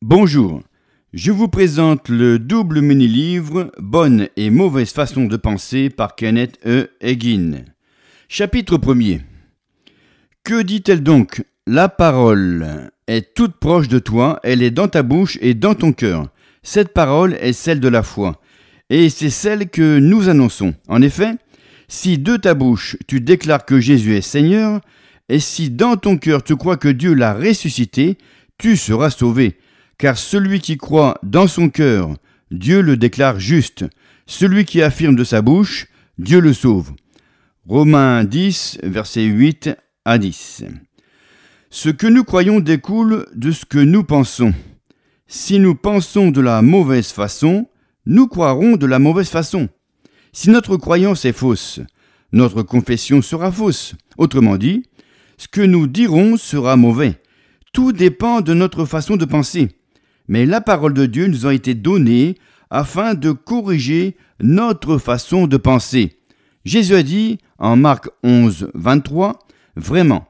Bonjour, je vous présente le double mini-livre Bonne et mauvaise façon de penser par Kenneth E. Hagin. Chapitre 1er Que dit-elle donc La parole est toute proche de toi, elle est dans ta bouche et dans ton cœur. Cette parole est celle de la foi, et c'est celle que nous annonçons. En effet, si de ta bouche tu déclares que Jésus est Seigneur, et si dans ton cœur tu crois que Dieu l'a ressuscité, tu seras sauvé car celui qui croit dans son cœur, Dieu le déclare juste. Celui qui affirme de sa bouche, Dieu le sauve. Romains 10, versets 8 à 10. Ce que nous croyons découle de ce que nous pensons. Si nous pensons de la mauvaise façon, nous croirons de la mauvaise façon. Si notre croyance est fausse, notre confession sera fausse. Autrement dit, ce que nous dirons sera mauvais. Tout dépend de notre façon de penser mais la parole de Dieu nous a été donnée afin de corriger notre façon de penser. Jésus a dit en Marc 11, 23, Vraiment,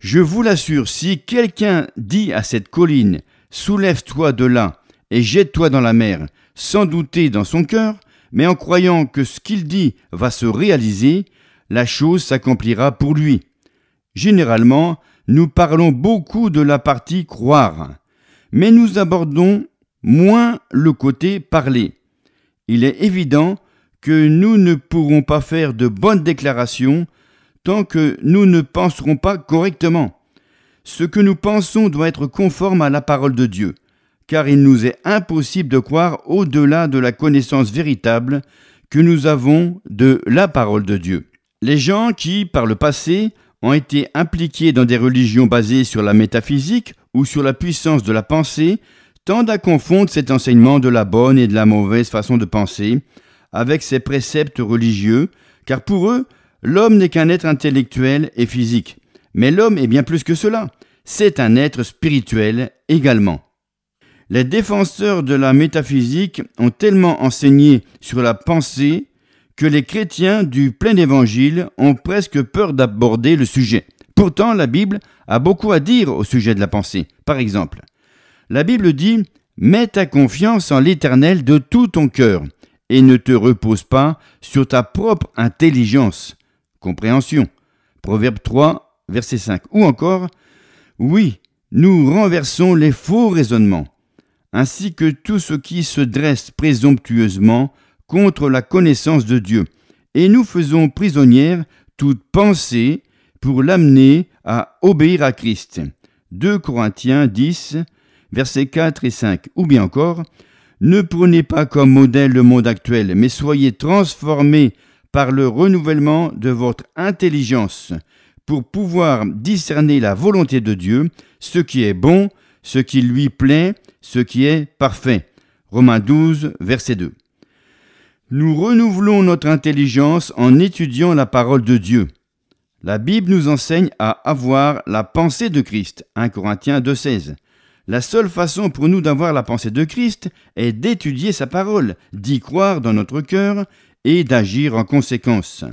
je vous l'assure, si quelqu'un dit à cette colline, Soulève-toi de là et jette-toi dans la mer, sans douter dans son cœur, mais en croyant que ce qu'il dit va se réaliser, la chose s'accomplira pour lui. Généralement, nous parlons beaucoup de la partie croire mais nous abordons moins le côté parler. Il est évident que nous ne pourrons pas faire de bonnes déclarations tant que nous ne penserons pas correctement. Ce que nous pensons doit être conforme à la parole de Dieu, car il nous est impossible de croire au-delà de la connaissance véritable que nous avons de la parole de Dieu. Les gens qui, par le passé, ont été impliqués dans des religions basées sur la métaphysique ou sur la puissance de la pensée tendent à confondre cet enseignement de la bonne et de la mauvaise façon de penser avec ses préceptes religieux, car pour eux, l'homme n'est qu'un être intellectuel et physique. Mais l'homme est bien plus que cela, c'est un être spirituel également. Les défenseurs de la métaphysique ont tellement enseigné sur la pensée que les chrétiens du plein évangile ont presque peur d'aborder le sujet. Pourtant, la Bible a beaucoup à dire au sujet de la pensée. Par exemple, la Bible dit Mets ta confiance en l'Éternel de tout ton cœur, et ne te repose pas sur ta propre intelligence, compréhension. Proverbe 3, verset 5. Ou encore, oui, nous renversons les faux raisonnements, ainsi que tout ce qui se dresse présomptueusement contre la connaissance de Dieu, et nous faisons prisonnière toute pensée pour l'amener à obéir à Christ. 2 Corinthiens 10, versets 4 et 5. Ou bien encore, ne prenez pas comme modèle le monde actuel, mais soyez transformés par le renouvellement de votre intelligence pour pouvoir discerner la volonté de Dieu, ce qui est bon, ce qui lui plaît, ce qui est parfait. Romains 12, verset 2. Nous renouvelons notre intelligence en étudiant la parole de Dieu. La Bible nous enseigne à avoir la pensée de Christ, 1 Corinthiens 2,16. La seule façon pour nous d'avoir la pensée de Christ est d'étudier sa parole, d'y croire dans notre cœur et d'agir en conséquence.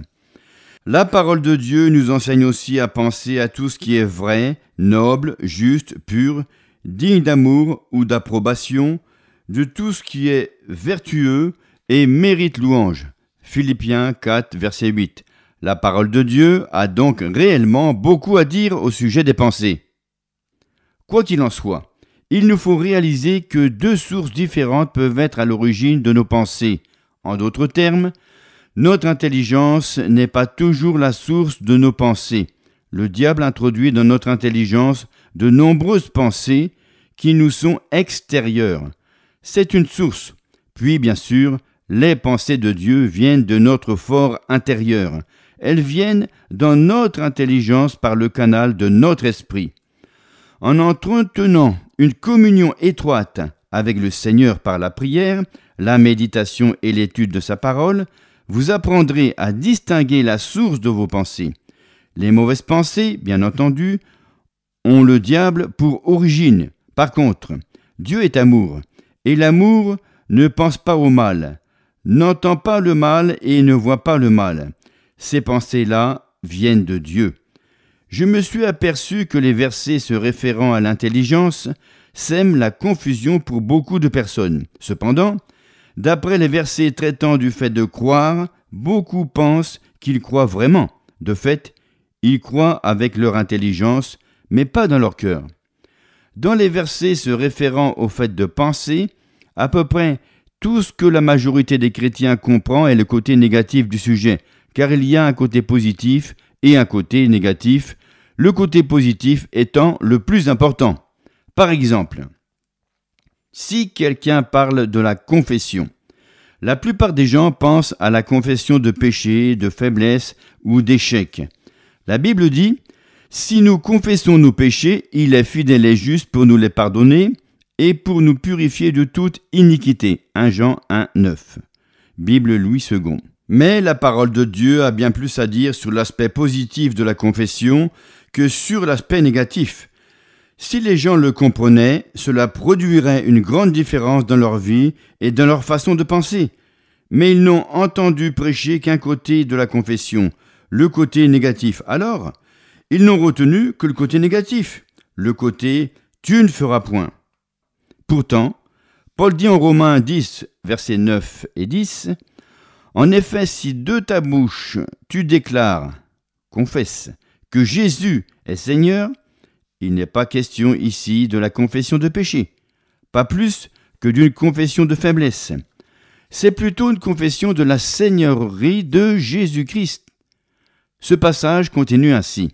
La parole de Dieu nous enseigne aussi à penser à tout ce qui est vrai, noble, juste, pur, digne d'amour ou d'approbation, de tout ce qui est vertueux, et mérite louange. Philippiens 4, verset 8. La parole de Dieu a donc réellement beaucoup à dire au sujet des pensées. Quoi qu'il en soit, il nous faut réaliser que deux sources différentes peuvent être à l'origine de nos pensées. En d'autres termes, notre intelligence n'est pas toujours la source de nos pensées. Le diable introduit dans notre intelligence de nombreuses pensées qui nous sont extérieures. C'est une source. Puis, bien sûr, les pensées de Dieu viennent de notre fort intérieur. Elles viennent dans notre intelligence par le canal de notre esprit. En entretenant une communion étroite avec le Seigneur par la prière, la méditation et l'étude de sa parole, vous apprendrez à distinguer la source de vos pensées. Les mauvaises pensées, bien entendu, ont le diable pour origine. Par contre, Dieu est amour, et l'amour ne pense pas au mal, n'entend pas le mal et ne voit pas le mal. Ces pensées-là viennent de Dieu. Je me suis aperçu que les versets se référant à l'intelligence sèment la confusion pour beaucoup de personnes. Cependant, d'après les versets traitant du fait de croire, beaucoup pensent qu'ils croient vraiment. De fait, ils croient avec leur intelligence, mais pas dans leur cœur. Dans les versets se référant au fait de penser, à peu près tout ce que la majorité des chrétiens comprend est le côté négatif du sujet, car il y a un côté positif et un côté négatif, le côté positif étant le plus important. Par exemple, si quelqu'un parle de la confession, la plupart des gens pensent à la confession de péché, de faiblesse ou d'échec. La Bible dit, Si nous confessons nos péchés, il est fidèle et juste pour nous les pardonner et pour nous purifier de toute iniquité. 1 Jean 1, 9. Bible Louis II. Mais la parole de Dieu a bien plus à dire sur l'aspect positif de la confession que sur l'aspect négatif. Si les gens le comprenaient, cela produirait une grande différence dans leur vie et dans leur façon de penser. Mais ils n'ont entendu prêcher qu'un côté de la confession, le côté négatif. Alors, ils n'ont retenu que le côté négatif, le côté tu ne feras point. Pourtant, Paul dit en Romains 10, versets 9 et 10, En effet, si de ta bouche tu déclares, confesse, que Jésus est Seigneur, il n'est pas question ici de la confession de péché, pas plus que d'une confession de faiblesse. C'est plutôt une confession de la Seigneurie de Jésus-Christ. Ce passage continue ainsi.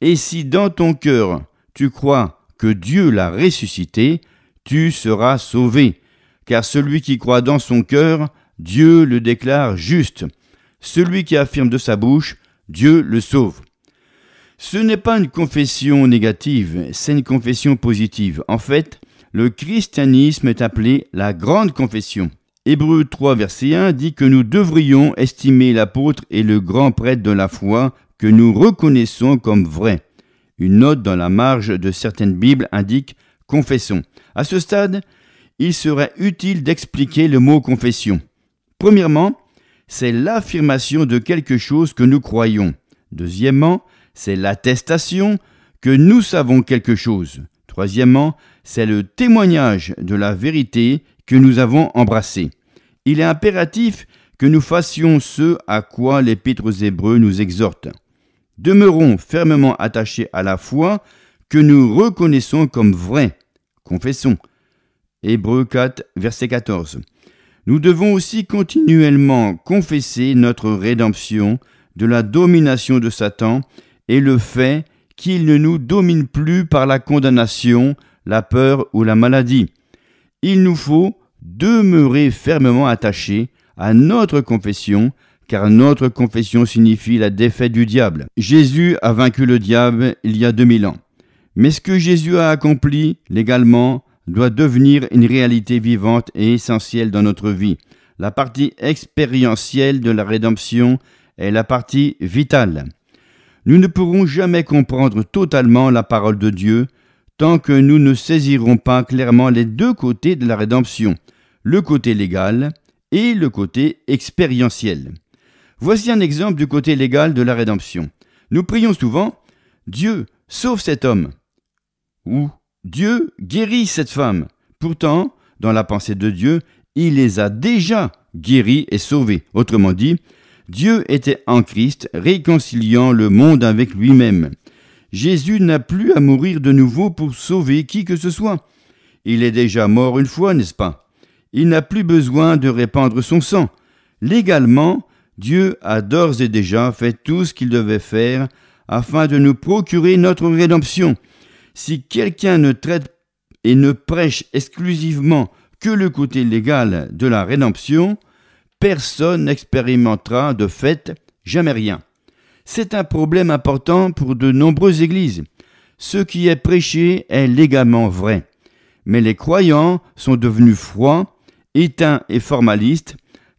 Et si dans ton cœur tu crois que Dieu l'a ressuscité, tu seras sauvé. Car celui qui croit dans son cœur, Dieu le déclare juste. Celui qui affirme de sa bouche, Dieu le sauve. Ce n'est pas une confession négative, c'est une confession positive. En fait, le christianisme est appelé la grande confession. Hébreu 3, verset 1 dit que nous devrions estimer l'apôtre et le grand prêtre de la foi que nous reconnaissons comme vrai. Une note dans la marge de certaines Bibles indique Confessons. À ce stade, il serait utile d'expliquer le mot confession. Premièrement, c'est l'affirmation de quelque chose que nous croyons. Deuxièmement, c'est l'attestation que nous savons quelque chose. Troisièmement, c'est le témoignage de la vérité que nous avons embrassée. Il est impératif que nous fassions ce à quoi les aux Hébreux nous exhorte. Demeurons fermement attachés à la foi que nous reconnaissons comme vrai. Confessons. Hébreu 4, verset 14. Nous devons aussi continuellement confesser notre rédemption de la domination de Satan et le fait qu'il ne nous domine plus par la condamnation, la peur ou la maladie. Il nous faut demeurer fermement attachés à notre confession, car notre confession signifie la défaite du diable. Jésus a vaincu le diable il y a 2000 ans. Mais ce que Jésus a accompli légalement doit devenir une réalité vivante et essentielle dans notre vie. La partie expérientielle de la rédemption est la partie vitale. Nous ne pourrons jamais comprendre totalement la parole de Dieu tant que nous ne saisirons pas clairement les deux côtés de la rédemption, le côté légal et le côté expérientiel. Voici un exemple du côté légal de la rédemption. Nous prions souvent Dieu, sauve cet homme où Dieu guérit cette femme. Pourtant, dans la pensée de Dieu, il les a déjà guéris et sauvés. Autrement dit, Dieu était en Christ, réconciliant le monde avec lui-même. Jésus n'a plus à mourir de nouveau pour sauver qui que ce soit. Il est déjà mort une fois, n'est-ce pas Il n'a plus besoin de répandre son sang. Légalement, Dieu a d'ores et déjà fait tout ce qu'il devait faire afin de nous procurer notre rédemption. Si quelqu'un ne traite et ne prêche exclusivement que le côté légal de la rédemption, personne n'expérimentera de fait jamais rien. C'est un problème important pour de nombreuses églises. Ce qui est prêché est légalement vrai. Mais les croyants sont devenus froids, éteints et formalistes,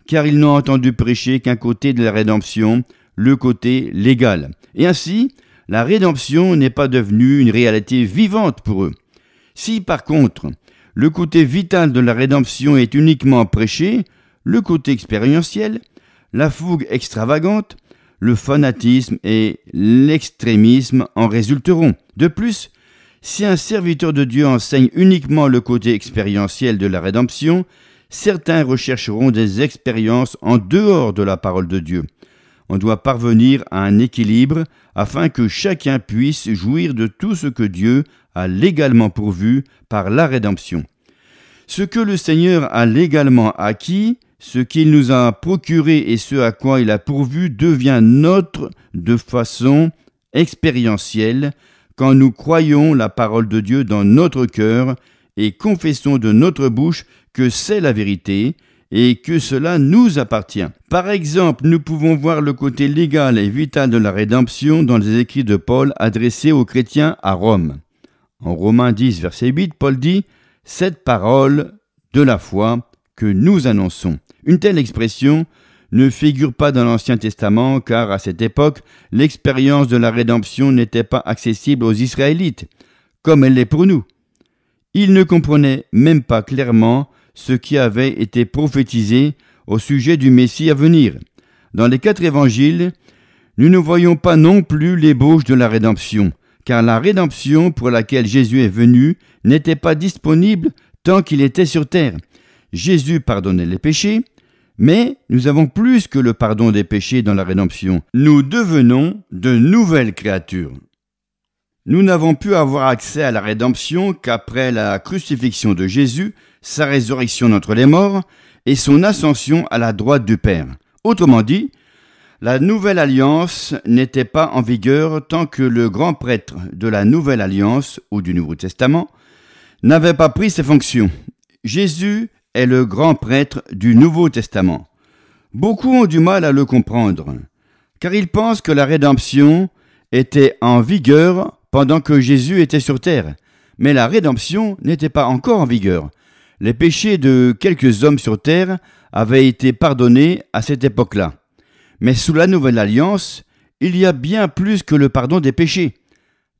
car ils n'ont entendu prêcher qu'un côté de la rédemption, le côté légal. Et ainsi, la rédemption n'est pas devenue une réalité vivante pour eux. Si par contre le côté vital de la rédemption est uniquement prêché, le côté expérientiel, la fougue extravagante, le fanatisme et l'extrémisme en résulteront. De plus, si un serviteur de Dieu enseigne uniquement le côté expérientiel de la rédemption, certains rechercheront des expériences en dehors de la parole de Dieu on doit parvenir à un équilibre afin que chacun puisse jouir de tout ce que Dieu a légalement pourvu par la rédemption. Ce que le Seigneur a légalement acquis, ce qu'il nous a procuré et ce à quoi il a pourvu devient notre de façon expérientielle quand nous croyons la parole de Dieu dans notre cœur et confessons de notre bouche que c'est la vérité, et que cela nous appartient. Par exemple, nous pouvons voir le côté légal et vital de la rédemption dans les écrits de Paul adressés aux chrétiens à Rome. En Romains 10, verset 8, Paul dit Cette parole de la foi que nous annonçons. Une telle expression ne figure pas dans l'Ancien Testament car à cette époque, l'expérience de la rédemption n'était pas accessible aux Israélites, comme elle l'est pour nous. Ils ne comprenaient même pas clairement ce qui avait été prophétisé au sujet du Messie à venir. Dans les quatre évangiles, nous ne voyons pas non plus l'ébauche de la rédemption, car la rédemption pour laquelle Jésus est venu n'était pas disponible tant qu'il était sur terre. Jésus pardonnait les péchés, mais nous avons plus que le pardon des péchés dans la rédemption. Nous devenons de nouvelles créatures. Nous n'avons pu avoir accès à la rédemption qu'après la crucifixion de Jésus sa résurrection entre les morts et son ascension à la droite du Père. Autrement dit, la nouvelle alliance n'était pas en vigueur tant que le grand prêtre de la nouvelle alliance ou du Nouveau Testament n'avait pas pris ses fonctions. Jésus est le grand prêtre du Nouveau Testament. Beaucoup ont du mal à le comprendre, car ils pensent que la rédemption était en vigueur pendant que Jésus était sur terre, mais la rédemption n'était pas encore en vigueur. Les péchés de quelques hommes sur terre avaient été pardonnés à cette époque-là. Mais sous la nouvelle alliance, il y a bien plus que le pardon des péchés.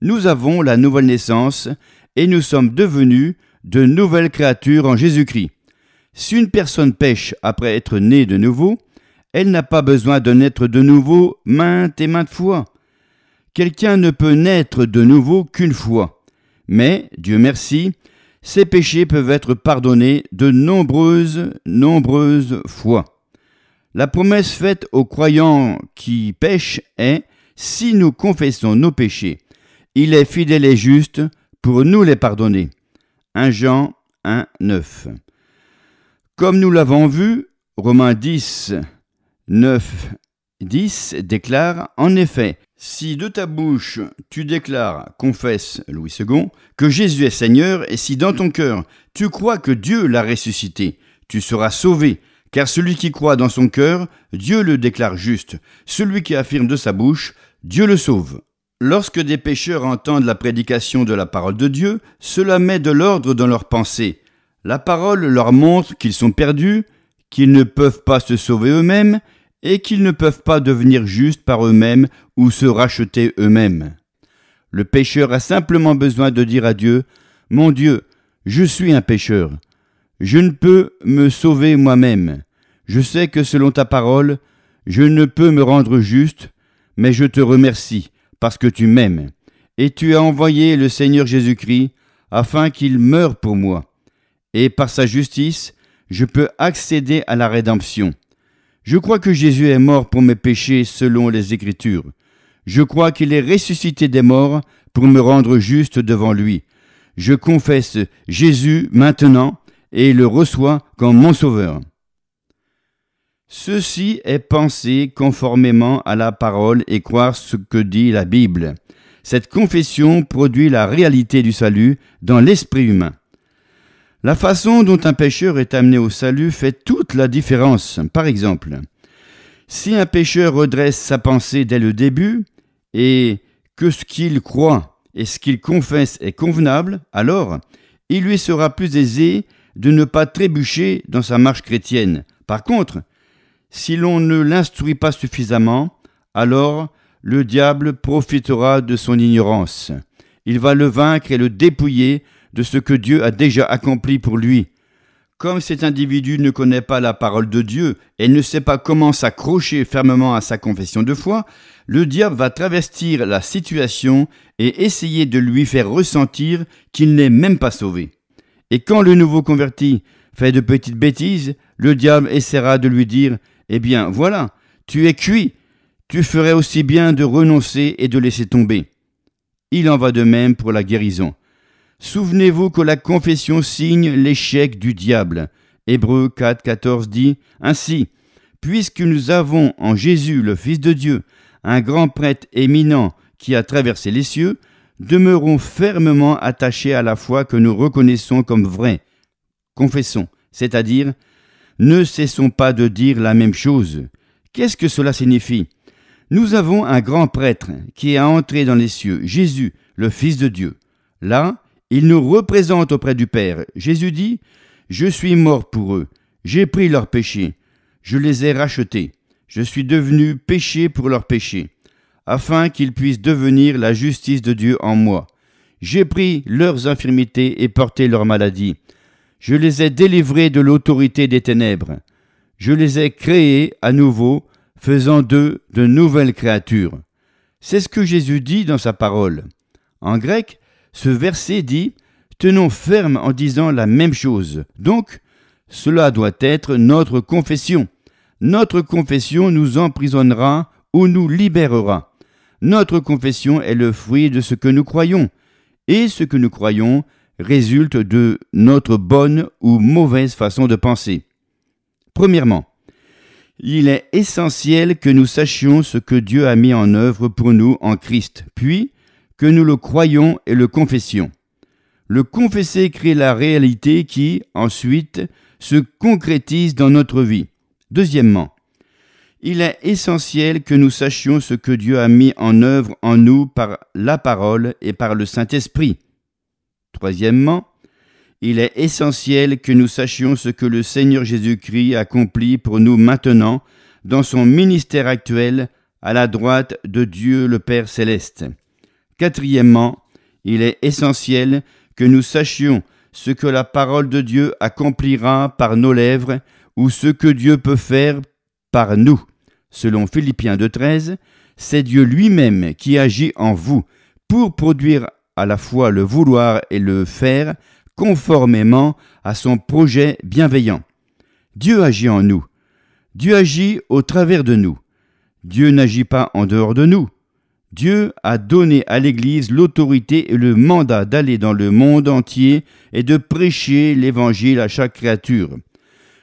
Nous avons la nouvelle naissance et nous sommes devenus de nouvelles créatures en Jésus-Christ. Si une personne pêche après être née de nouveau, elle n'a pas besoin de naître de nouveau maintes et maintes fois. Quelqu'un ne peut naître de nouveau qu'une fois. Mais, Dieu merci, ces péchés peuvent être pardonnés de nombreuses, nombreuses fois. La promesse faite aux croyants qui pêchent est Si nous confessons nos péchés, il est fidèle et juste pour nous les pardonner. 1 Jean 1, 9. Comme nous l'avons vu, Romains 10, 9, 10 déclare En effet, si de ta bouche tu déclares, confesse Louis II, que Jésus est Seigneur, et si dans ton cœur tu crois que Dieu l'a ressuscité, tu seras sauvé, car celui qui croit dans son cœur, Dieu le déclare juste, celui qui affirme de sa bouche, Dieu le sauve. Lorsque des pécheurs entendent la prédication de la parole de Dieu, cela met de l'ordre dans leurs pensées. La parole leur montre qu'ils sont perdus, qu'ils ne peuvent pas se sauver eux-mêmes, et qu'ils ne peuvent pas devenir justes par eux-mêmes ou se racheter eux-mêmes. Le pécheur a simplement besoin de dire à Dieu, Mon Dieu, je suis un pécheur, je ne peux me sauver moi-même, je sais que selon ta parole, je ne peux me rendre juste, mais je te remercie parce que tu m'aimes, et tu as envoyé le Seigneur Jésus-Christ afin qu'il meure pour moi, et par sa justice, je peux accéder à la rédemption. Je crois que Jésus est mort pour mes péchés selon les Écritures. Je crois qu'il est ressuscité des morts pour me rendre juste devant lui. Je confesse Jésus maintenant et le reçois comme mon sauveur. Ceci est pensé conformément à la parole et croire ce que dit la Bible. Cette confession produit la réalité du salut dans l'esprit humain. La façon dont un pécheur est amené au salut fait toute la différence. Par exemple, si un pécheur redresse sa pensée dès le début et que ce qu'il croit et ce qu'il confesse est convenable, alors il lui sera plus aisé de ne pas trébucher dans sa marche chrétienne. Par contre, si l'on ne l'instruit pas suffisamment, alors le diable profitera de son ignorance. Il va le vaincre et le dépouiller de ce que Dieu a déjà accompli pour lui. Comme cet individu ne connaît pas la parole de Dieu et ne sait pas comment s'accrocher fermement à sa confession de foi, le diable va travestir la situation et essayer de lui faire ressentir qu'il n'est même pas sauvé. Et quand le nouveau converti fait de petites bêtises, le diable essaiera de lui dire Eh bien voilà, tu es cuit, tu ferais aussi bien de renoncer et de laisser tomber. Il en va de même pour la guérison. Souvenez-vous que la confession signe l'échec du diable. Hébreu 4, 14 dit Ainsi, puisque nous avons en Jésus, le Fils de Dieu, un grand prêtre éminent qui a traversé les cieux, demeurons fermement attachés à la foi que nous reconnaissons comme vraie. Confessons, c'est-à-dire, ne cessons pas de dire la même chose. Qu'est-ce que cela signifie Nous avons un grand prêtre qui est entré dans les cieux, Jésus, le Fils de Dieu. Là, il nous représente auprès du Père. Jésus dit, Je suis mort pour eux, j'ai pris leurs péchés, je les ai rachetés, je suis devenu péché pour leurs péchés, afin qu'ils puissent devenir la justice de Dieu en moi. J'ai pris leurs infirmités et porté leurs maladies. Je les ai délivrés de l'autorité des ténèbres. Je les ai créés à nouveau, faisant d'eux de nouvelles créatures. C'est ce que Jésus dit dans sa parole. En grec, ce verset dit Tenons ferme en disant la même chose. Donc, cela doit être notre confession. Notre confession nous emprisonnera ou nous libérera. Notre confession est le fruit de ce que nous croyons, et ce que nous croyons résulte de notre bonne ou mauvaise façon de penser. Premièrement, il est essentiel que nous sachions ce que Dieu a mis en œuvre pour nous en Christ, puis que nous le croyons et le confessions. Le confesser crée la réalité qui, ensuite, se concrétise dans notre vie. Deuxièmement, il est essentiel que nous sachions ce que Dieu a mis en œuvre en nous par la parole et par le Saint-Esprit. Troisièmement, il est essentiel que nous sachions ce que le Seigneur Jésus-Christ accomplit pour nous maintenant dans son ministère actuel à la droite de Dieu le Père céleste. Quatrièmement, il est essentiel que nous sachions ce que la parole de Dieu accomplira par nos lèvres ou ce que Dieu peut faire par nous. Selon Philippiens 2.13, c'est Dieu lui-même qui agit en vous pour produire à la fois le vouloir et le faire conformément à son projet bienveillant. Dieu agit en nous. Dieu agit au travers de nous. Dieu n'agit pas en dehors de nous. Dieu a donné à l'Église l'autorité et le mandat d'aller dans le monde entier et de prêcher l'Évangile à chaque créature.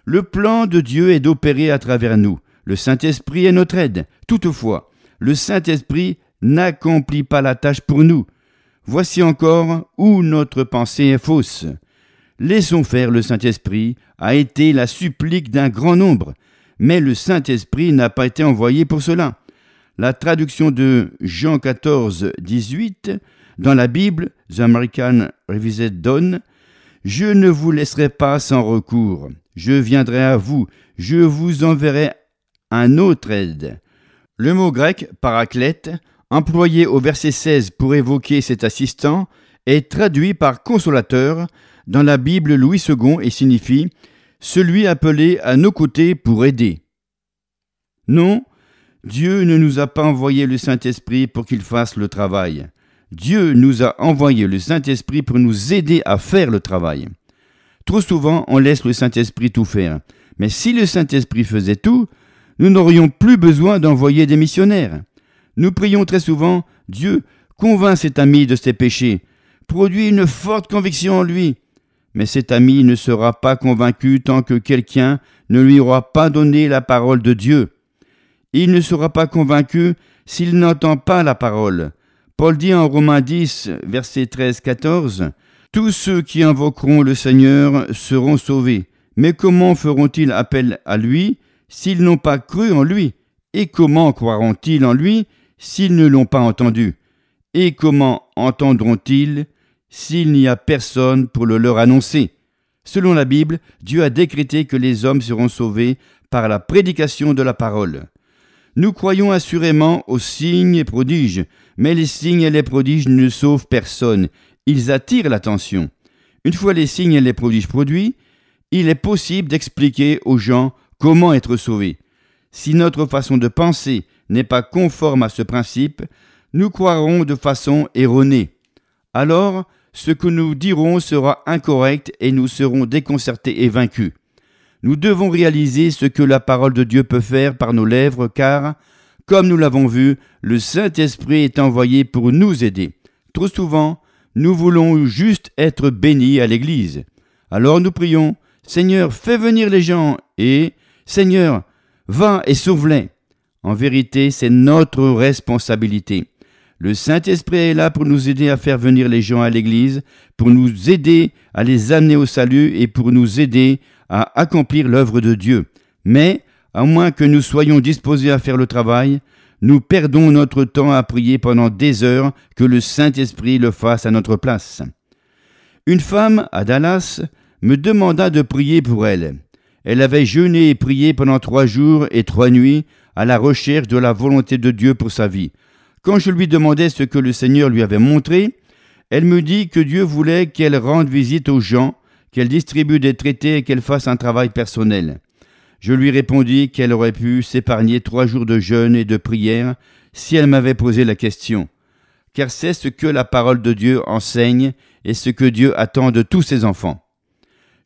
Le plan de Dieu est d'opérer à travers nous. Le Saint-Esprit est notre aide. Toutefois, le Saint-Esprit n'accomplit pas la tâche pour nous. Voici encore où notre pensée est fausse. Laissons faire le Saint-Esprit a été la supplique d'un grand nombre, mais le Saint-Esprit n'a pas été envoyé pour cela. La traduction de Jean 14, 18 dans la Bible, The American Revised donne Je ne vous laisserai pas sans recours, je viendrai à vous, je vous enverrai un autre aide. Le mot grec paraclète, employé au verset 16 pour évoquer cet assistant, est traduit par consolateur dans la Bible Louis II et signifie celui appelé à nos côtés pour aider. Non, Dieu ne nous a pas envoyé le Saint-Esprit pour qu'il fasse le travail. Dieu nous a envoyé le Saint-Esprit pour nous aider à faire le travail. Trop souvent, on laisse le Saint-Esprit tout faire. Mais si le Saint-Esprit faisait tout, nous n'aurions plus besoin d'envoyer des missionnaires. Nous prions très souvent, Dieu, convainc cet ami de ses péchés, produit une forte conviction en lui. Mais cet ami ne sera pas convaincu tant que quelqu'un ne lui aura pas donné la parole de Dieu. Il ne sera pas convaincu s'il n'entend pas la parole. Paul dit en Romains 10, versets 13-14, Tous ceux qui invoqueront le Seigneur seront sauvés. Mais comment feront-ils appel à lui s'ils n'ont pas cru en lui Et comment croiront-ils en lui s'ils ne l'ont pas entendu Et comment entendront-ils s'il n'y a personne pour le leur annoncer Selon la Bible, Dieu a décrété que les hommes seront sauvés par la prédication de la parole. Nous croyons assurément aux signes et prodiges, mais les signes et les prodiges ne sauvent personne, ils attirent l'attention. Une fois les signes et les prodiges produits, il est possible d'expliquer aux gens comment être sauvés. Si notre façon de penser n'est pas conforme à ce principe, nous croirons de façon erronée. Alors, ce que nous dirons sera incorrect et nous serons déconcertés et vaincus. Nous devons réaliser ce que la parole de Dieu peut faire par nos lèvres, car, comme nous l'avons vu, le Saint-Esprit est envoyé pour nous aider. Trop souvent, nous voulons juste être bénis à l'Église. Alors nous prions, Seigneur, fais venir les gens, et Seigneur, va et sauve-les. En vérité, c'est notre responsabilité. Le Saint-Esprit est là pour nous aider à faire venir les gens à l'Église, pour nous aider à les amener au salut et pour nous aider à accomplir l'œuvre de Dieu. Mais, à moins que nous soyons disposés à faire le travail, nous perdons notre temps à prier pendant des heures que le Saint-Esprit le fasse à notre place. Une femme, à Dallas, me demanda de prier pour elle. Elle avait jeûné et prié pendant trois jours et trois nuits à la recherche de la volonté de Dieu pour sa vie. Quand je lui demandais ce que le Seigneur lui avait montré, elle me dit que Dieu voulait qu'elle rende visite aux gens qu'elle distribue des traités et qu'elle fasse un travail personnel. Je lui répondis qu'elle aurait pu s'épargner trois jours de jeûne et de prière si elle m'avait posé la question, car c'est ce que la parole de Dieu enseigne et ce que Dieu attend de tous ses enfants.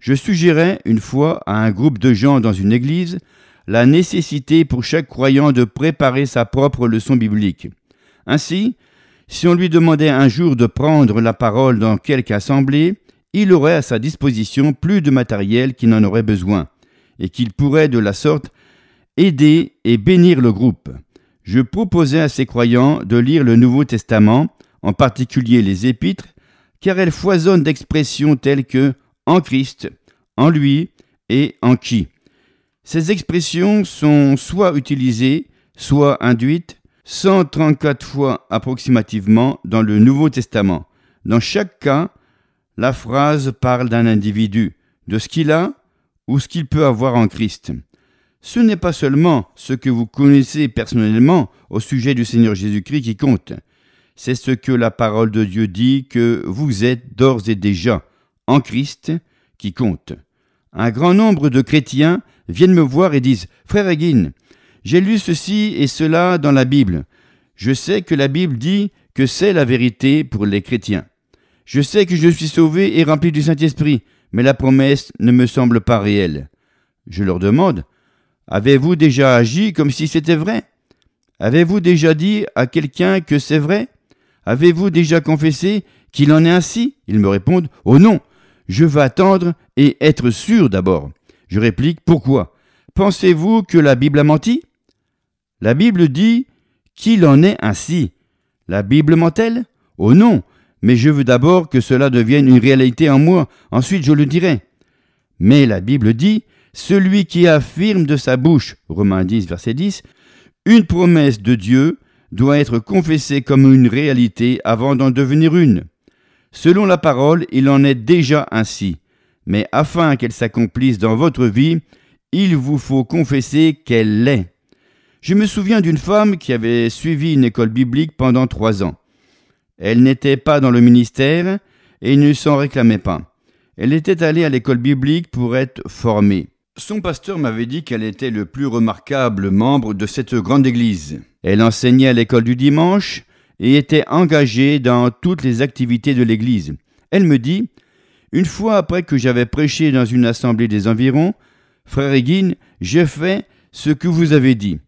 Je suggérais une fois à un groupe de gens dans une église la nécessité pour chaque croyant de préparer sa propre leçon biblique. Ainsi, si on lui demandait un jour de prendre la parole dans quelque assemblée, il aurait à sa disposition plus de matériel qu'il n'en aurait besoin, et qu'il pourrait de la sorte aider et bénir le groupe. Je proposais à ces croyants de lire le Nouveau Testament, en particulier les Épîtres, car elles foisonnent d'expressions telles que en Christ, en lui et en qui. Ces expressions sont soit utilisées, soit induites 134 fois approximativement dans le Nouveau Testament. Dans chaque cas, la phrase parle d'un individu, de ce qu'il a ou ce qu'il peut avoir en Christ. Ce n'est pas seulement ce que vous connaissez personnellement au sujet du Seigneur Jésus-Christ qui compte, c'est ce que la parole de Dieu dit que vous êtes d'ores et déjà en Christ qui compte. Un grand nombre de chrétiens viennent me voir et disent Frère Aguin, j'ai lu ceci et cela dans la Bible. Je sais que la Bible dit que c'est la vérité pour les chrétiens. Je sais que je suis sauvé et rempli du Saint-Esprit, mais la promesse ne me semble pas réelle. Je leur demande, avez-vous déjà agi comme si c'était vrai Avez-vous déjà dit à quelqu'un que c'est vrai Avez-vous déjà confessé qu'il en est ainsi Ils me répondent, oh non, je veux attendre et être sûr d'abord. Je réplique, pourquoi Pensez-vous que la Bible a menti La Bible dit qu'il en est ainsi. La Bible ment-elle Oh non, mais je veux d'abord que cela devienne une réalité en moi, ensuite je le dirai. Mais la Bible dit, celui qui affirme de sa bouche, Romains 10, verset 10, une promesse de Dieu doit être confessée comme une réalité avant d'en devenir une. Selon la parole, il en est déjà ainsi, mais afin qu'elle s'accomplisse dans votre vie, il vous faut confesser qu'elle l'est. Je me souviens d'une femme qui avait suivi une école biblique pendant trois ans. Elle n'était pas dans le ministère et ne s'en réclamait pas. Elle était allée à l'école biblique pour être formée. Son pasteur m'avait dit qu'elle était le plus remarquable membre de cette grande église. Elle enseignait à l'école du dimanche et était engagée dans toutes les activités de l'église. Elle me dit Une fois après que j'avais prêché dans une assemblée des environs, frère Eguine, j'ai fait ce que vous avez dit.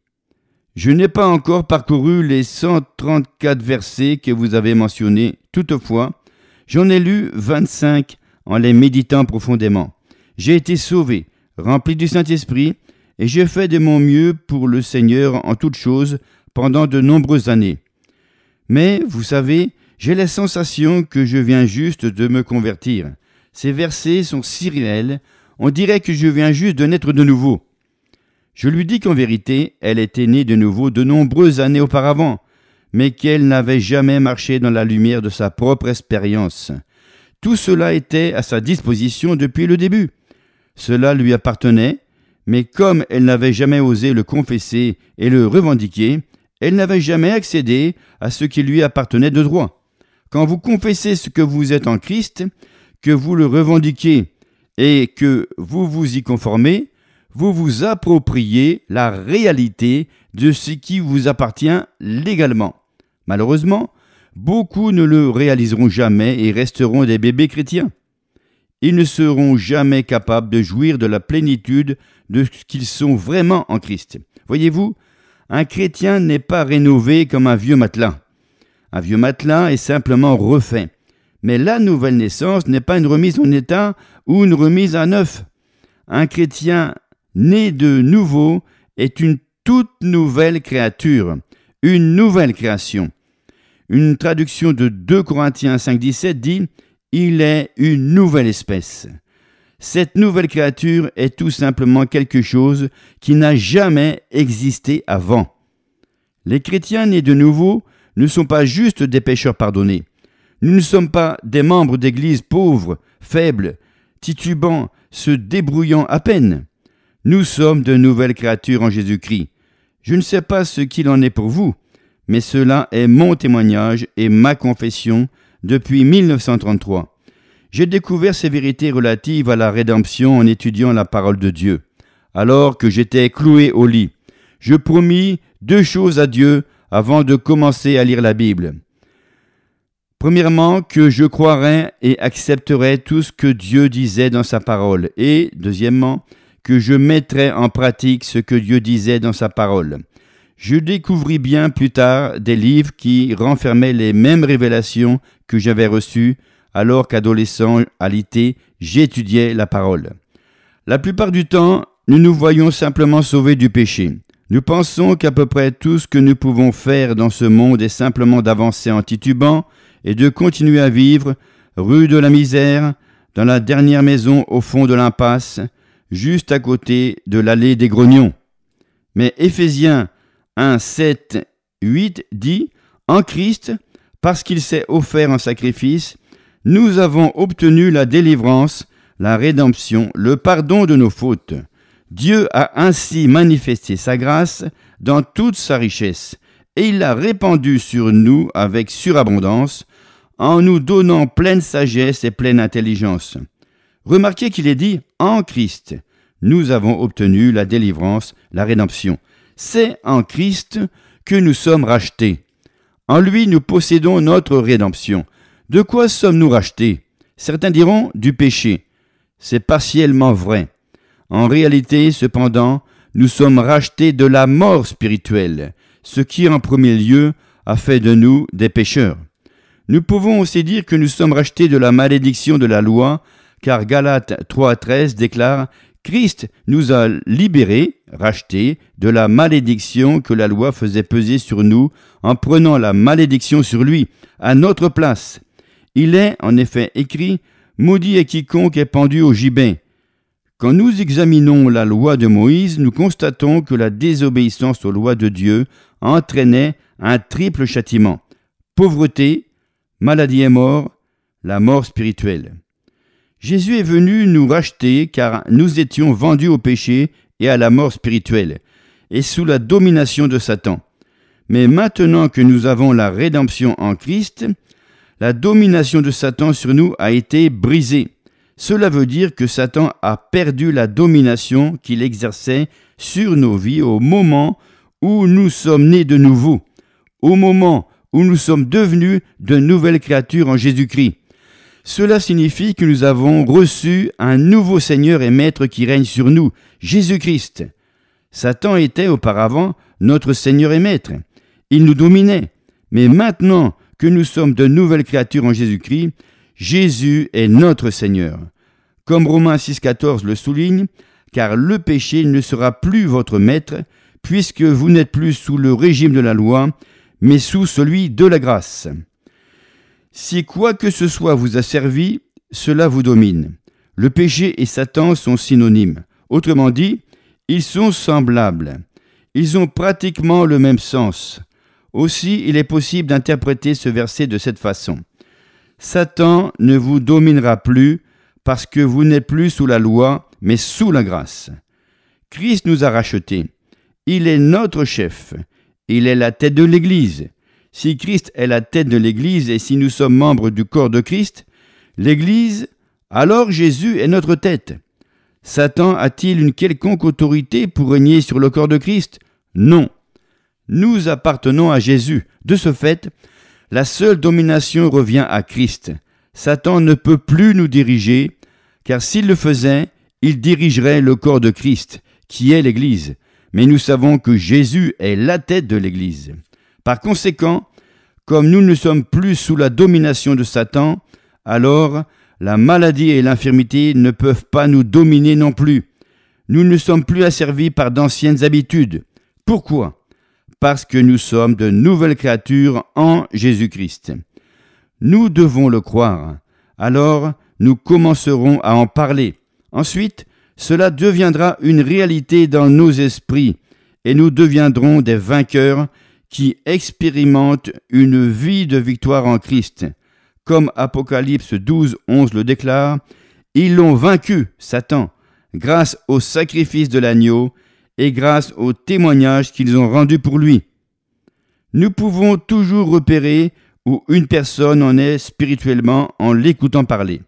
Je n'ai pas encore parcouru les 134 versets que vous avez mentionnés, toutefois, j'en ai lu 25 en les méditant profondément. J'ai été sauvé, rempli du Saint-Esprit, et j'ai fait de mon mieux pour le Seigneur en toutes choses pendant de nombreuses années. Mais, vous savez, j'ai la sensation que je viens juste de me convertir. Ces versets sont si réels, on dirait que je viens juste de naître de nouveau. Je lui dis qu'en vérité, elle était née de nouveau de nombreuses années auparavant, mais qu'elle n'avait jamais marché dans la lumière de sa propre expérience. Tout cela était à sa disposition depuis le début. Cela lui appartenait, mais comme elle n'avait jamais osé le confesser et le revendiquer, elle n'avait jamais accédé à ce qui lui appartenait de droit. Quand vous confessez ce que vous êtes en Christ, que vous le revendiquez et que vous vous y conformez, vous vous appropriez la réalité de ce qui vous appartient légalement. Malheureusement, beaucoup ne le réaliseront jamais et resteront des bébés chrétiens. Ils ne seront jamais capables de jouir de la plénitude de ce qu'ils sont vraiment en Christ. Voyez-vous, un chrétien n'est pas rénové comme un vieux matelas. Un vieux matelas est simplement refait. Mais la nouvelle naissance n'est pas une remise en état ou une remise à neuf. Un chrétien né de nouveau, est une toute nouvelle créature, une nouvelle création. Une traduction de 2 Corinthiens 5.17 dit Il est une nouvelle espèce. Cette nouvelle créature est tout simplement quelque chose qui n'a jamais existé avant. Les chrétiens nés de nouveau ne sont pas juste des pécheurs pardonnés. Nous ne sommes pas des membres d'églises pauvres, faibles, titubants, se débrouillant à peine. Nous sommes de nouvelles créatures en Jésus-Christ. Je ne sais pas ce qu'il en est pour vous, mais cela est mon témoignage et ma confession depuis 1933. J'ai découvert ces vérités relatives à la rédemption en étudiant la parole de Dieu. Alors que j'étais cloué au lit, je promis deux choses à Dieu avant de commencer à lire la Bible. Premièrement, que je croirais et accepterais tout ce que Dieu disait dans sa parole. Et, deuxièmement, que je mettrais en pratique ce que Dieu disait dans sa parole. Je découvris bien plus tard des livres qui renfermaient les mêmes révélations que j'avais reçues alors qu'adolescent à l'été, j'étudiais la parole. La plupart du temps, nous nous voyons simplement sauvés du péché. Nous pensons qu'à peu près tout ce que nous pouvons faire dans ce monde est simplement d'avancer en titubant et de continuer à vivre, rue de la misère, dans la dernière maison au fond de l'impasse, juste à côté de l'allée des Grognons. Mais Éphésiens 1, 7, 8 dit En Christ, parce qu'il s'est offert un sacrifice, nous avons obtenu la délivrance, la rédemption, le pardon de nos fautes. Dieu a ainsi manifesté sa grâce dans toute sa richesse, et il l'a répandue sur nous avec surabondance, en nous donnant pleine sagesse et pleine intelligence. Remarquez qu'il est dit en Christ. Nous avons obtenu la délivrance, la rédemption. C'est en Christ que nous sommes rachetés. En lui, nous possédons notre rédemption. De quoi sommes-nous rachetés Certains diront du péché. C'est partiellement vrai. En réalité, cependant, nous sommes rachetés de la mort spirituelle, ce qui en premier lieu a fait de nous des pécheurs. Nous pouvons aussi dire que nous sommes rachetés de la malédiction de la loi car Galates 3.13 déclare Christ nous a libérés, rachetés, de la malédiction que la loi faisait peser sur nous en prenant la malédiction sur lui, à notre place. Il est, en effet, écrit Maudit est quiconque est pendu au gibet. Quand nous examinons la loi de Moïse, nous constatons que la désobéissance aux lois de Dieu entraînait un triple châtiment pauvreté, maladie et mort, la mort spirituelle. Jésus est venu nous racheter car nous étions vendus au péché et à la mort spirituelle, et sous la domination de Satan. Mais maintenant que nous avons la rédemption en Christ, la domination de Satan sur nous a été brisée. Cela veut dire que Satan a perdu la domination qu'il exerçait sur nos vies au moment où nous sommes nés de nouveau, au moment où nous sommes devenus de nouvelles créatures en Jésus-Christ. Cela signifie que nous avons reçu un nouveau Seigneur et Maître qui règne sur nous, Jésus-Christ. Satan était auparavant notre Seigneur et Maître. Il nous dominait. Mais maintenant que nous sommes de nouvelles créatures en Jésus-Christ, Jésus est notre Seigneur. Comme Romains 6,14 le souligne, car le péché ne sera plus votre maître, puisque vous n'êtes plus sous le régime de la loi, mais sous celui de la grâce. Si quoi que ce soit vous a servi, cela vous domine. Le péché et Satan sont synonymes. Autrement dit, ils sont semblables. Ils ont pratiquement le même sens. Aussi, il est possible d'interpréter ce verset de cette façon. Satan ne vous dominera plus parce que vous n'êtes plus sous la loi, mais sous la grâce. Christ nous a rachetés. Il est notre chef. Il est la tête de l'Église. Si Christ est la tête de l'Église et si nous sommes membres du corps de Christ, l'Église, alors Jésus est notre tête. Satan a-t-il une quelconque autorité pour régner sur le corps de Christ Non. Nous appartenons à Jésus. De ce fait, la seule domination revient à Christ. Satan ne peut plus nous diriger, car s'il le faisait, il dirigerait le corps de Christ, qui est l'Église. Mais nous savons que Jésus est la tête de l'Église. Par conséquent, comme nous ne sommes plus sous la domination de Satan, alors la maladie et l'infirmité ne peuvent pas nous dominer non plus. Nous ne sommes plus asservis par d'anciennes habitudes. Pourquoi Parce que nous sommes de nouvelles créatures en Jésus-Christ. Nous devons le croire. Alors, nous commencerons à en parler. Ensuite, cela deviendra une réalité dans nos esprits et nous deviendrons des vainqueurs qui expérimentent une vie de victoire en Christ. Comme Apocalypse 12, 11 le déclare, ils l'ont vaincu, Satan, grâce au sacrifice de l'agneau et grâce au témoignage qu'ils ont rendu pour lui. Nous pouvons toujours repérer où une personne en est spirituellement en l'écoutant parler.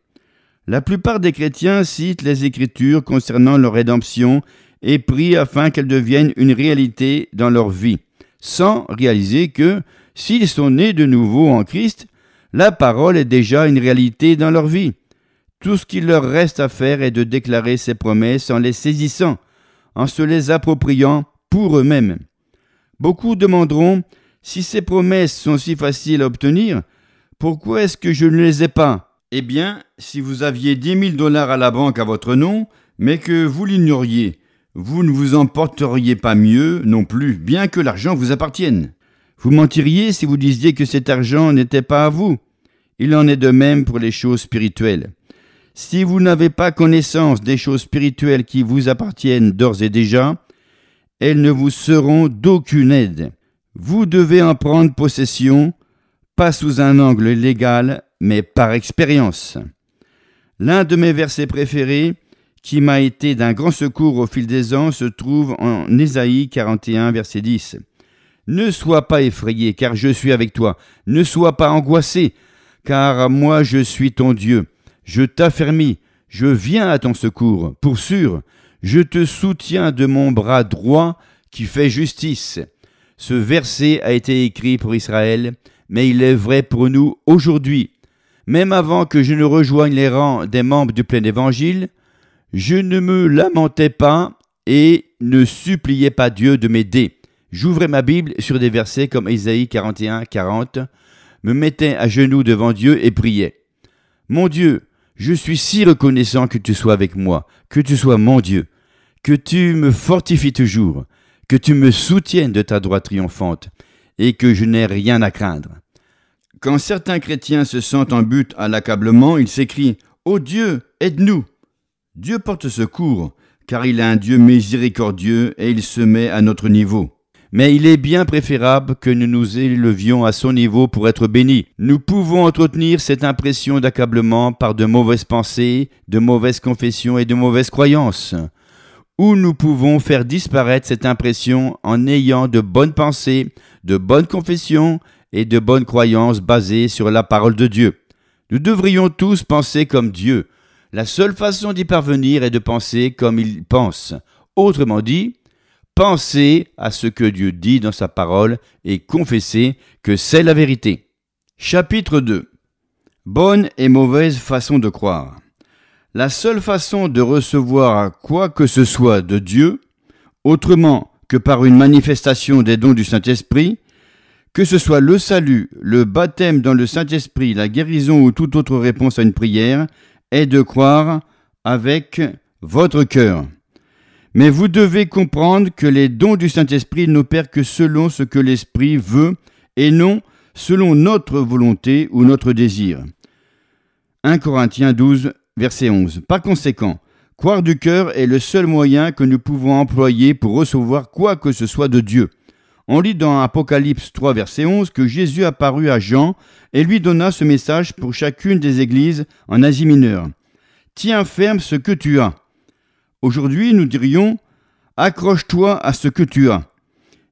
La plupart des chrétiens citent les Écritures concernant leur rédemption et prient afin qu'elles deviennent une réalité dans leur vie sans réaliser que, s'ils sont nés de nouveau en Christ, la parole est déjà une réalité dans leur vie. Tout ce qu'il leur reste à faire est de déclarer ces promesses en les saisissant, en se les appropriant pour eux-mêmes. Beaucoup demanderont, si ces promesses sont si faciles à obtenir, pourquoi est-ce que je ne les ai pas Eh bien, si vous aviez 10 000 dollars à la banque à votre nom, mais que vous l'ignoriez, vous ne vous en porteriez pas mieux non plus, bien que l'argent vous appartienne. Vous mentiriez si vous disiez que cet argent n'était pas à vous. Il en est de même pour les choses spirituelles. Si vous n'avez pas connaissance des choses spirituelles qui vous appartiennent d'ores et déjà, elles ne vous seront d'aucune aide. Vous devez en prendre possession, pas sous un angle légal, mais par expérience. L'un de mes versets préférés qui m'a été d'un grand secours au fil des ans, se trouve en Ésaïe 41, verset 10. Ne sois pas effrayé, car je suis avec toi. Ne sois pas angoissé, car moi je suis ton Dieu. Je t'affermis, je viens à ton secours. Pour sûr, je te soutiens de mon bras droit qui fait justice. Ce verset a été écrit pour Israël, mais il est vrai pour nous aujourd'hui. Même avant que je ne rejoigne les rangs des membres du plein évangile, je ne me lamentais pas et ne suppliais pas Dieu de m'aider. J'ouvrais ma Bible sur des versets comme Isaïe 41, 40, me mettais à genoux devant Dieu et priais. Mon Dieu, je suis si reconnaissant que tu sois avec moi, que tu sois mon Dieu, que tu me fortifies toujours, que tu me soutiennes de ta droite triomphante, et que je n'ai rien à craindre. Quand certains chrétiens se sentent en but à l'accablement, ils s'écrient Ô oh Dieu, aide-nous Dieu porte secours, car il a un Dieu miséricordieux et il se met à notre niveau. Mais il est bien préférable que nous nous élevions à son niveau pour être bénis. Nous pouvons entretenir cette impression d'accablement par de mauvaises pensées, de mauvaises confessions et de mauvaises croyances. Ou nous pouvons faire disparaître cette impression en ayant de bonnes pensées, de bonnes confessions et de bonnes croyances basées sur la parole de Dieu. Nous devrions tous penser comme Dieu, la seule façon d'y parvenir est de penser comme il pense. Autrement dit, penser à ce que Dieu dit dans sa parole et confesser que c'est la vérité. Chapitre 2. Bonne et mauvaise façon de croire. La seule façon de recevoir quoi que ce soit de Dieu, autrement que par une manifestation des dons du Saint-Esprit, que ce soit le salut, le baptême dans le Saint-Esprit, la guérison ou toute autre réponse à une prière, est de croire avec votre cœur. Mais vous devez comprendre que les dons du Saint-Esprit n'opèrent que selon ce que l'Esprit veut et non selon notre volonté ou notre désir. 1 Corinthiens 12, verset 11. Par conséquent, croire du cœur est le seul moyen que nous pouvons employer pour recevoir quoi que ce soit de Dieu on lit dans Apocalypse 3, verset 11, que Jésus apparut à Jean et lui donna ce message pour chacune des églises en Asie mineure. Tiens ferme ce que tu as. Aujourd'hui, nous dirions Accroche-toi à ce que tu as.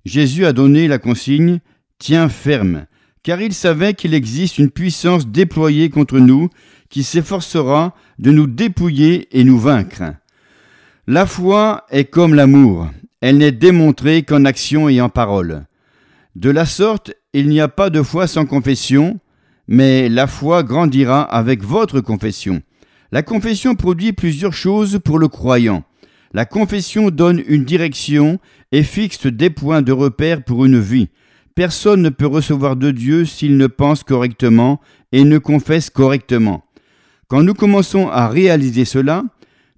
Jésus a donné la consigne Tiens ferme, car il savait qu'il existe une puissance déployée contre nous qui s'efforcera de nous dépouiller et nous vaincre. La foi est comme l'amour. Elle n'est démontrée qu'en action et en parole. De la sorte, il n'y a pas de foi sans confession, mais la foi grandira avec votre confession. La confession produit plusieurs choses pour le croyant. La confession donne une direction et fixe des points de repère pour une vie. Personne ne peut recevoir de Dieu s'il ne pense correctement et ne confesse correctement. Quand nous commençons à réaliser cela,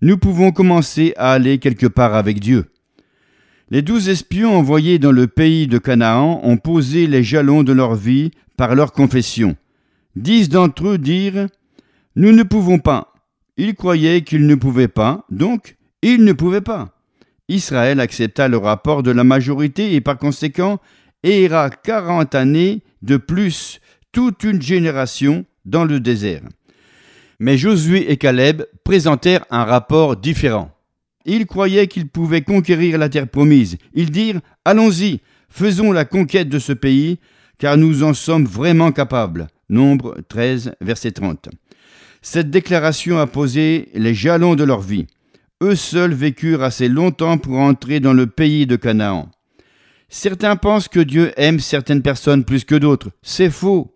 nous pouvons commencer à aller quelque part avec Dieu. Les douze espions envoyés dans le pays de Canaan ont posé les jalons de leur vie par leur confession. Dix d'entre eux dirent Nous ne pouvons pas. Ils croyaient qu'ils ne pouvaient pas, donc ils ne pouvaient pas. Israël accepta le rapport de la majorité et par conséquent erra quarante années de plus, toute une génération dans le désert. Mais Josué et Caleb présentèrent un rapport différent. Ils croyaient qu'ils pouvaient conquérir la terre promise. Ils dirent Allons-y, faisons la conquête de ce pays, car nous en sommes vraiment capables. Nombre 13, verset 30. Cette déclaration a posé les jalons de leur vie. Eux seuls vécurent assez longtemps pour entrer dans le pays de Canaan. Certains pensent que Dieu aime certaines personnes plus que d'autres. C'est faux.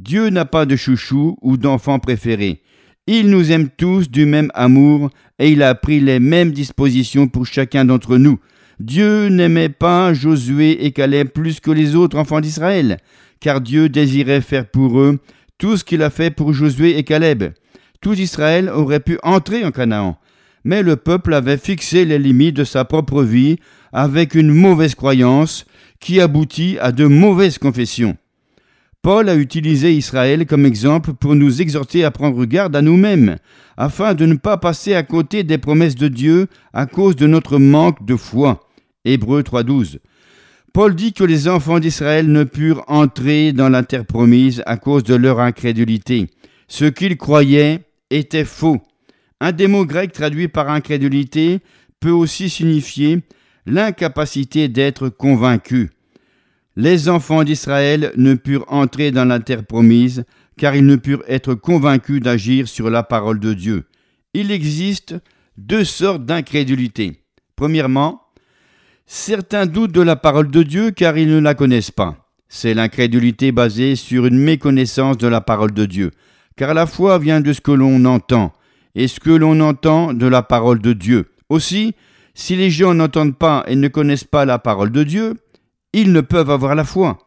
Dieu n'a pas de chouchou ou d'enfant préféré. Il nous aime tous du même amour, et il a pris les mêmes dispositions pour chacun d'entre nous. Dieu n'aimait pas Josué et Caleb plus que les autres enfants d'Israël, car Dieu désirait faire pour eux tout ce qu'il a fait pour Josué et Caleb. Tout Israël aurait pu entrer en Canaan, mais le peuple avait fixé les limites de sa propre vie avec une mauvaise croyance qui aboutit à de mauvaises confessions. Paul a utilisé Israël comme exemple pour nous exhorter à prendre garde à nous-mêmes, afin de ne pas passer à côté des promesses de Dieu à cause de notre manque de foi. Hébreu 3.12. Paul dit que les enfants d'Israël ne purent entrer dans la terre promise à cause de leur incrédulité. Ce qu'ils croyaient était faux. Un des grec traduit par incrédulité peut aussi signifier l'incapacité d'être convaincu les enfants d'Israël ne purent entrer dans la terre promise, car ils ne purent être convaincus d'agir sur la parole de Dieu. Il existe deux sortes d'incrédulité. Premièrement, certains doutent de la parole de Dieu car ils ne la connaissent pas. C'est l'incrédulité basée sur une méconnaissance de la parole de Dieu, car la foi vient de ce que l'on entend, et ce que l'on entend de la parole de Dieu. Aussi, si les gens n'entendent pas et ne connaissent pas la parole de Dieu, ils ne peuvent avoir la foi.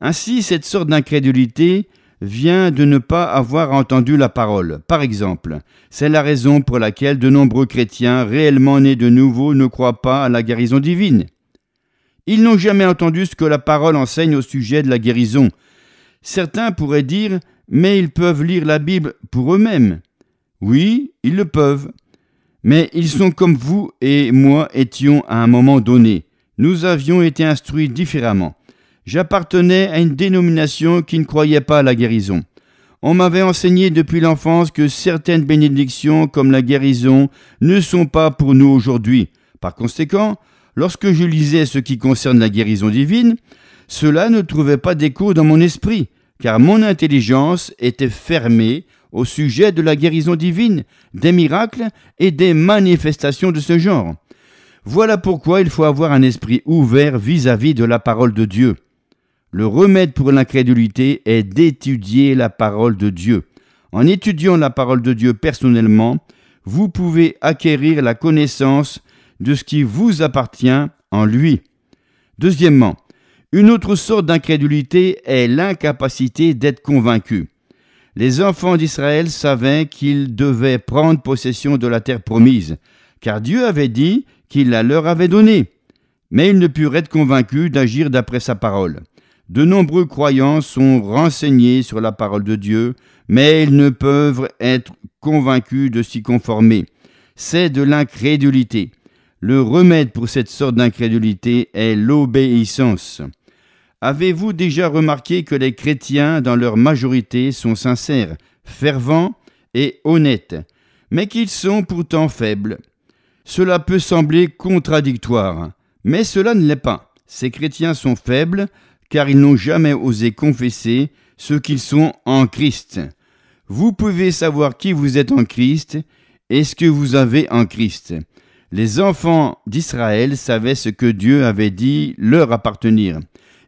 Ainsi, cette sorte d'incrédulité vient de ne pas avoir entendu la parole. Par exemple, c'est la raison pour laquelle de nombreux chrétiens réellement nés de nouveau ne croient pas à la guérison divine. Ils n'ont jamais entendu ce que la parole enseigne au sujet de la guérison. Certains pourraient dire Mais ils peuvent lire la Bible pour eux-mêmes. Oui, ils le peuvent. Mais ils sont comme vous et moi étions à un moment donné. Nous avions été instruits différemment. J'appartenais à une dénomination qui ne croyait pas à la guérison. On m'avait enseigné depuis l'enfance que certaines bénédictions, comme la guérison, ne sont pas pour nous aujourd'hui. Par conséquent, lorsque je lisais ce qui concerne la guérison divine, cela ne trouvait pas d'écho dans mon esprit, car mon intelligence était fermée au sujet de la guérison divine, des miracles et des manifestations de ce genre. Voilà pourquoi il faut avoir un esprit ouvert vis-à-vis de la parole de Dieu. Le remède pour l'incrédulité est d'étudier la parole de Dieu. En étudiant la parole de Dieu personnellement, vous pouvez acquérir la connaissance de ce qui vous appartient en lui. Deuxièmement, une autre sorte d'incrédulité est l'incapacité d'être convaincu. Les enfants d'Israël savaient qu'ils devaient prendre possession de la terre promise, car Dieu avait dit qu'il la leur avait donnée. Mais ils ne purent être convaincus d'agir d'après sa parole. De nombreux croyants sont renseignés sur la parole de Dieu, mais ils ne peuvent être convaincus de s'y conformer. C'est de l'incrédulité. Le remède pour cette sorte d'incrédulité est l'obéissance. Avez-vous déjà remarqué que les chrétiens, dans leur majorité, sont sincères, fervents et honnêtes, mais qu'ils sont pourtant faibles cela peut sembler contradictoire, mais cela ne l'est pas. Ces chrétiens sont faibles car ils n'ont jamais osé confesser ce qu'ils sont en Christ. Vous pouvez savoir qui vous êtes en Christ et ce que vous avez en Christ. Les enfants d'Israël savaient ce que Dieu avait dit leur appartenir.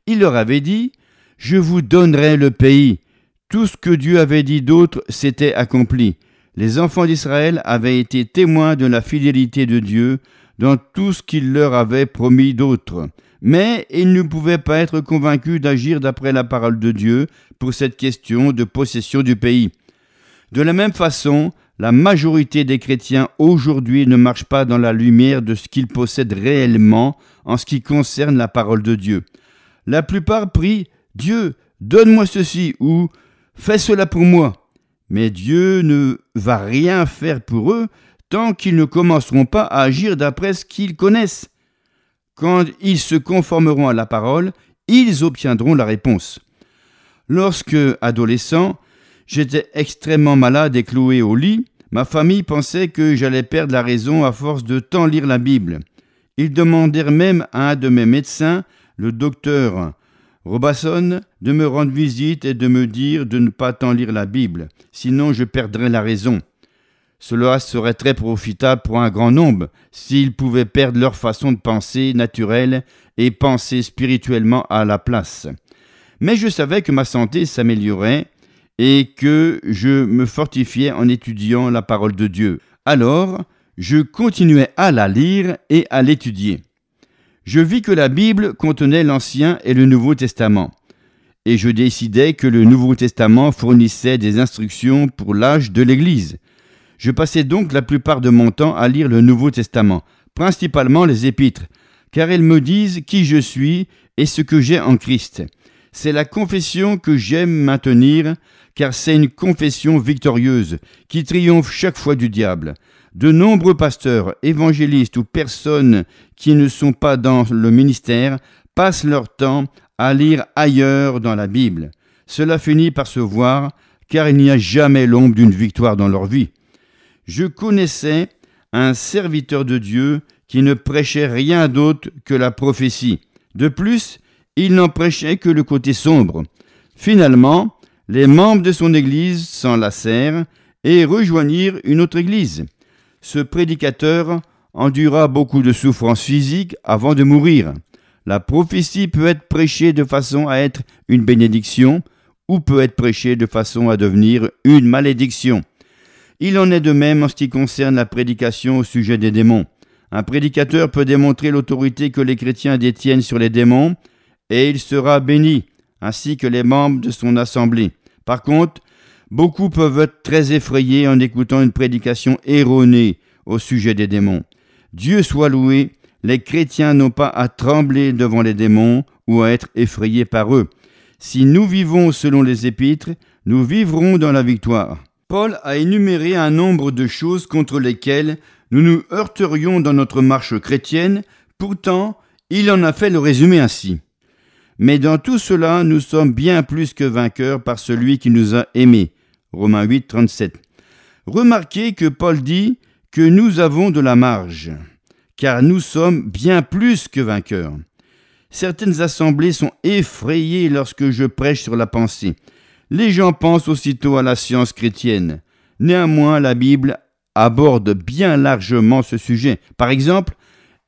Il leur avait dit, Je vous donnerai le pays. Tout ce que Dieu avait dit d'autre s'était accompli les enfants d'Israël avaient été témoins de la fidélité de Dieu dans tout ce qu'il leur avait promis d'autre. Mais ils ne pouvaient pas être convaincus d'agir d'après la parole de Dieu pour cette question de possession du pays. De la même façon, la majorité des chrétiens aujourd'hui ne marchent pas dans la lumière de ce qu'ils possèdent réellement en ce qui concerne la parole de Dieu. La plupart prient Dieu, donne-moi ceci ou fais cela pour moi. Mais Dieu ne va rien faire pour eux tant qu'ils ne commenceront pas à agir d'après ce qu'ils connaissent. Quand ils se conformeront à la parole, ils obtiendront la réponse. Lorsque, adolescent, j'étais extrêmement malade et cloué au lit, ma famille pensait que j'allais perdre la raison à force de tant lire la Bible. Ils demandèrent même à un de mes médecins, le docteur Robasson de me rendre visite et de me dire de ne pas tant lire la Bible, sinon je perdrais la raison. Cela serait très profitable pour un grand nombre s'ils pouvaient perdre leur façon de penser naturelle et penser spirituellement à la place. Mais je savais que ma santé s'améliorait et que je me fortifiais en étudiant la parole de Dieu. Alors, je continuais à la lire et à l'étudier je vis que la Bible contenait l'Ancien et le Nouveau Testament, et je décidai que le Nouveau Testament fournissait des instructions pour l'âge de l'Église. Je passais donc la plupart de mon temps à lire le Nouveau Testament, principalement les Épîtres, car elles me disent qui je suis et ce que j'ai en Christ. C'est la confession que j'aime maintenir, car c'est une confession victorieuse, qui triomphe chaque fois du diable. De nombreux pasteurs, évangélistes ou personnes qui ne sont pas dans le ministère passent leur temps à lire ailleurs dans la Bible. Cela finit par se voir, car il n'y a jamais l'ombre d'une victoire dans leur vie. Je connaissais un serviteur de Dieu qui ne prêchait rien d'autre que la prophétie. De plus, il n'en prêchait que le côté sombre. Finalement, les membres de son Église s'enlacèrent et rejoignirent une autre Église. Ce prédicateur endura beaucoup de souffrances physiques avant de mourir. La prophétie peut être prêchée de façon à être une bénédiction ou peut être prêchée de façon à devenir une malédiction. Il en est de même en ce qui concerne la prédication au sujet des démons. Un prédicateur peut démontrer l'autorité que les chrétiens détiennent sur les démons, et il sera béni, ainsi que les membres de son assemblée. Par contre, beaucoup peuvent être très effrayés en écoutant une prédication erronée au sujet des démons. Dieu soit loué, les chrétiens n'ont pas à trembler devant les démons ou à être effrayés par eux. Si nous vivons selon les Épîtres, nous vivrons dans la victoire. Paul a énuméré un nombre de choses contre lesquelles nous nous heurterions dans notre marche chrétienne, pourtant il en a fait le résumé ainsi. Mais dans tout cela, nous sommes bien plus que vainqueurs par celui qui nous a aimés. Romains 8, 37. Remarquez que Paul dit que nous avons de la marge, car nous sommes bien plus que vainqueurs. Certaines assemblées sont effrayées lorsque je prêche sur la pensée. Les gens pensent aussitôt à la science chrétienne. Néanmoins, la Bible aborde bien largement ce sujet. Par exemple,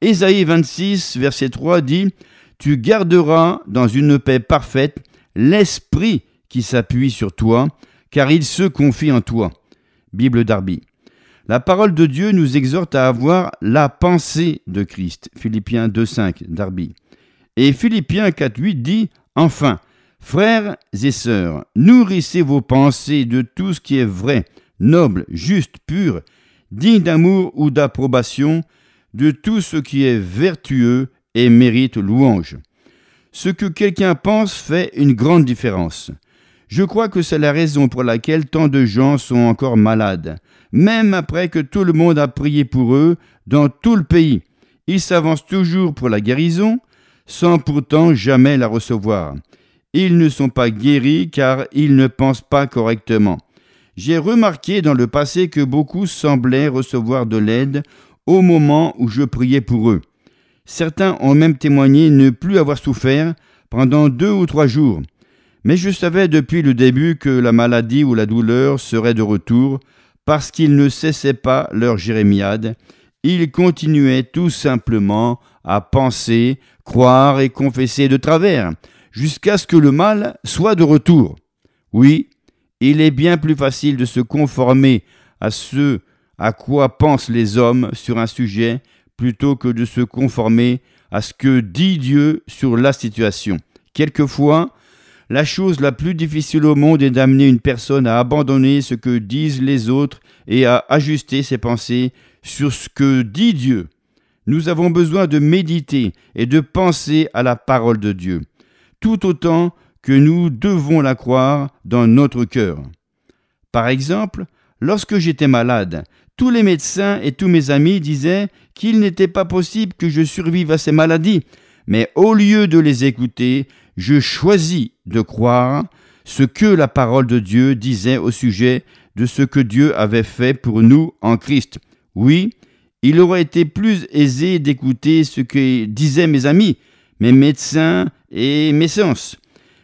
Ésaïe 26, verset 3 dit Tu garderas dans une paix parfaite l'esprit qui s'appuie sur toi, car il se confie en toi. Bible Darby. La parole de Dieu nous exhorte à avoir la pensée de Christ. Philippiens 2.5, Darby. Et Philippiens 4.8 dit Enfin, frères et sœurs, nourrissez vos pensées de tout ce qui est vrai, noble, juste, pur, digne d'amour ou d'approbation, de tout ce qui est vertueux et mérite louange. Ce que quelqu'un pense fait une grande différence. Je crois que c'est la raison pour laquelle tant de gens sont encore malades, même après que tout le monde a prié pour eux dans tout le pays. Ils s'avancent toujours pour la guérison, sans pourtant jamais la recevoir. Ils ne sont pas guéris car ils ne pensent pas correctement. J'ai remarqué dans le passé que beaucoup semblaient recevoir de l'aide au moment où je priais pour eux. Certains ont même témoigné ne plus avoir souffert pendant deux ou trois jours. Mais je savais depuis le début que la maladie ou la douleur serait de retour, parce qu'ils ne cessaient pas leur jérémiade, ils continuaient tout simplement à penser, croire et confesser de travers, jusqu'à ce que le mal soit de retour. Oui, il est bien plus facile de se conformer à ce à quoi pensent les hommes sur un sujet plutôt que de se conformer à ce que dit Dieu sur la situation. Quelquefois, la chose la plus difficile au monde est d'amener une personne à abandonner ce que disent les autres et à ajuster ses pensées sur ce que dit Dieu. Nous avons besoin de méditer et de penser à la parole de Dieu, tout autant que nous devons la croire dans notre cœur. Par exemple, lorsque j'étais malade, tous les médecins et tous mes amis disaient qu'il n'était pas possible que je survive à ces maladies, mais au lieu de les écouter, je choisis de croire ce que la parole de Dieu disait au sujet de ce que Dieu avait fait pour nous en Christ. Oui, il aurait été plus aisé d'écouter ce que disaient mes amis, mes médecins et mes sens.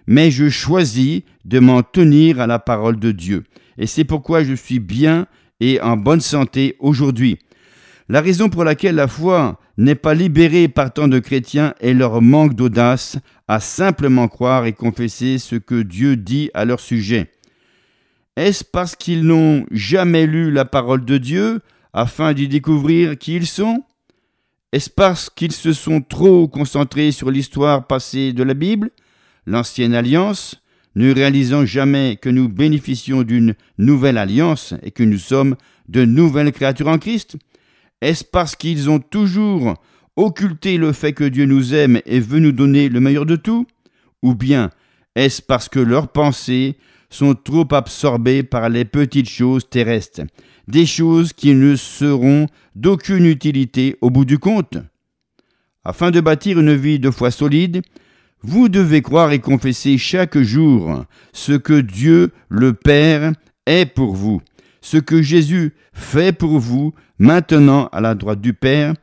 Mais je choisis de m'en tenir à la parole de Dieu. Et c'est pourquoi je suis bien et en bonne santé aujourd'hui. La raison pour laquelle la foi n'est pas libérée par tant de chrétiens est leur manque d'audace à simplement croire et confesser ce que Dieu dit à leur sujet. Est-ce parce qu'ils n'ont jamais lu la parole de Dieu afin d'y découvrir qui ils sont Est-ce parce qu'ils se sont trop concentrés sur l'histoire passée de la Bible, l'ancienne alliance, ne réalisant jamais que nous bénéficions d'une nouvelle alliance et que nous sommes de nouvelles créatures en Christ est-ce parce qu'ils ont toujours occulté le fait que Dieu nous aime et veut nous donner le meilleur de tout Ou bien est-ce parce que leurs pensées sont trop absorbées par les petites choses terrestres, des choses qui ne seront d'aucune utilité au bout du compte Afin de bâtir une vie de foi solide, vous devez croire et confesser chaque jour ce que Dieu le Père est pour vous, ce que Jésus fait pour vous maintenant à la droite du Père,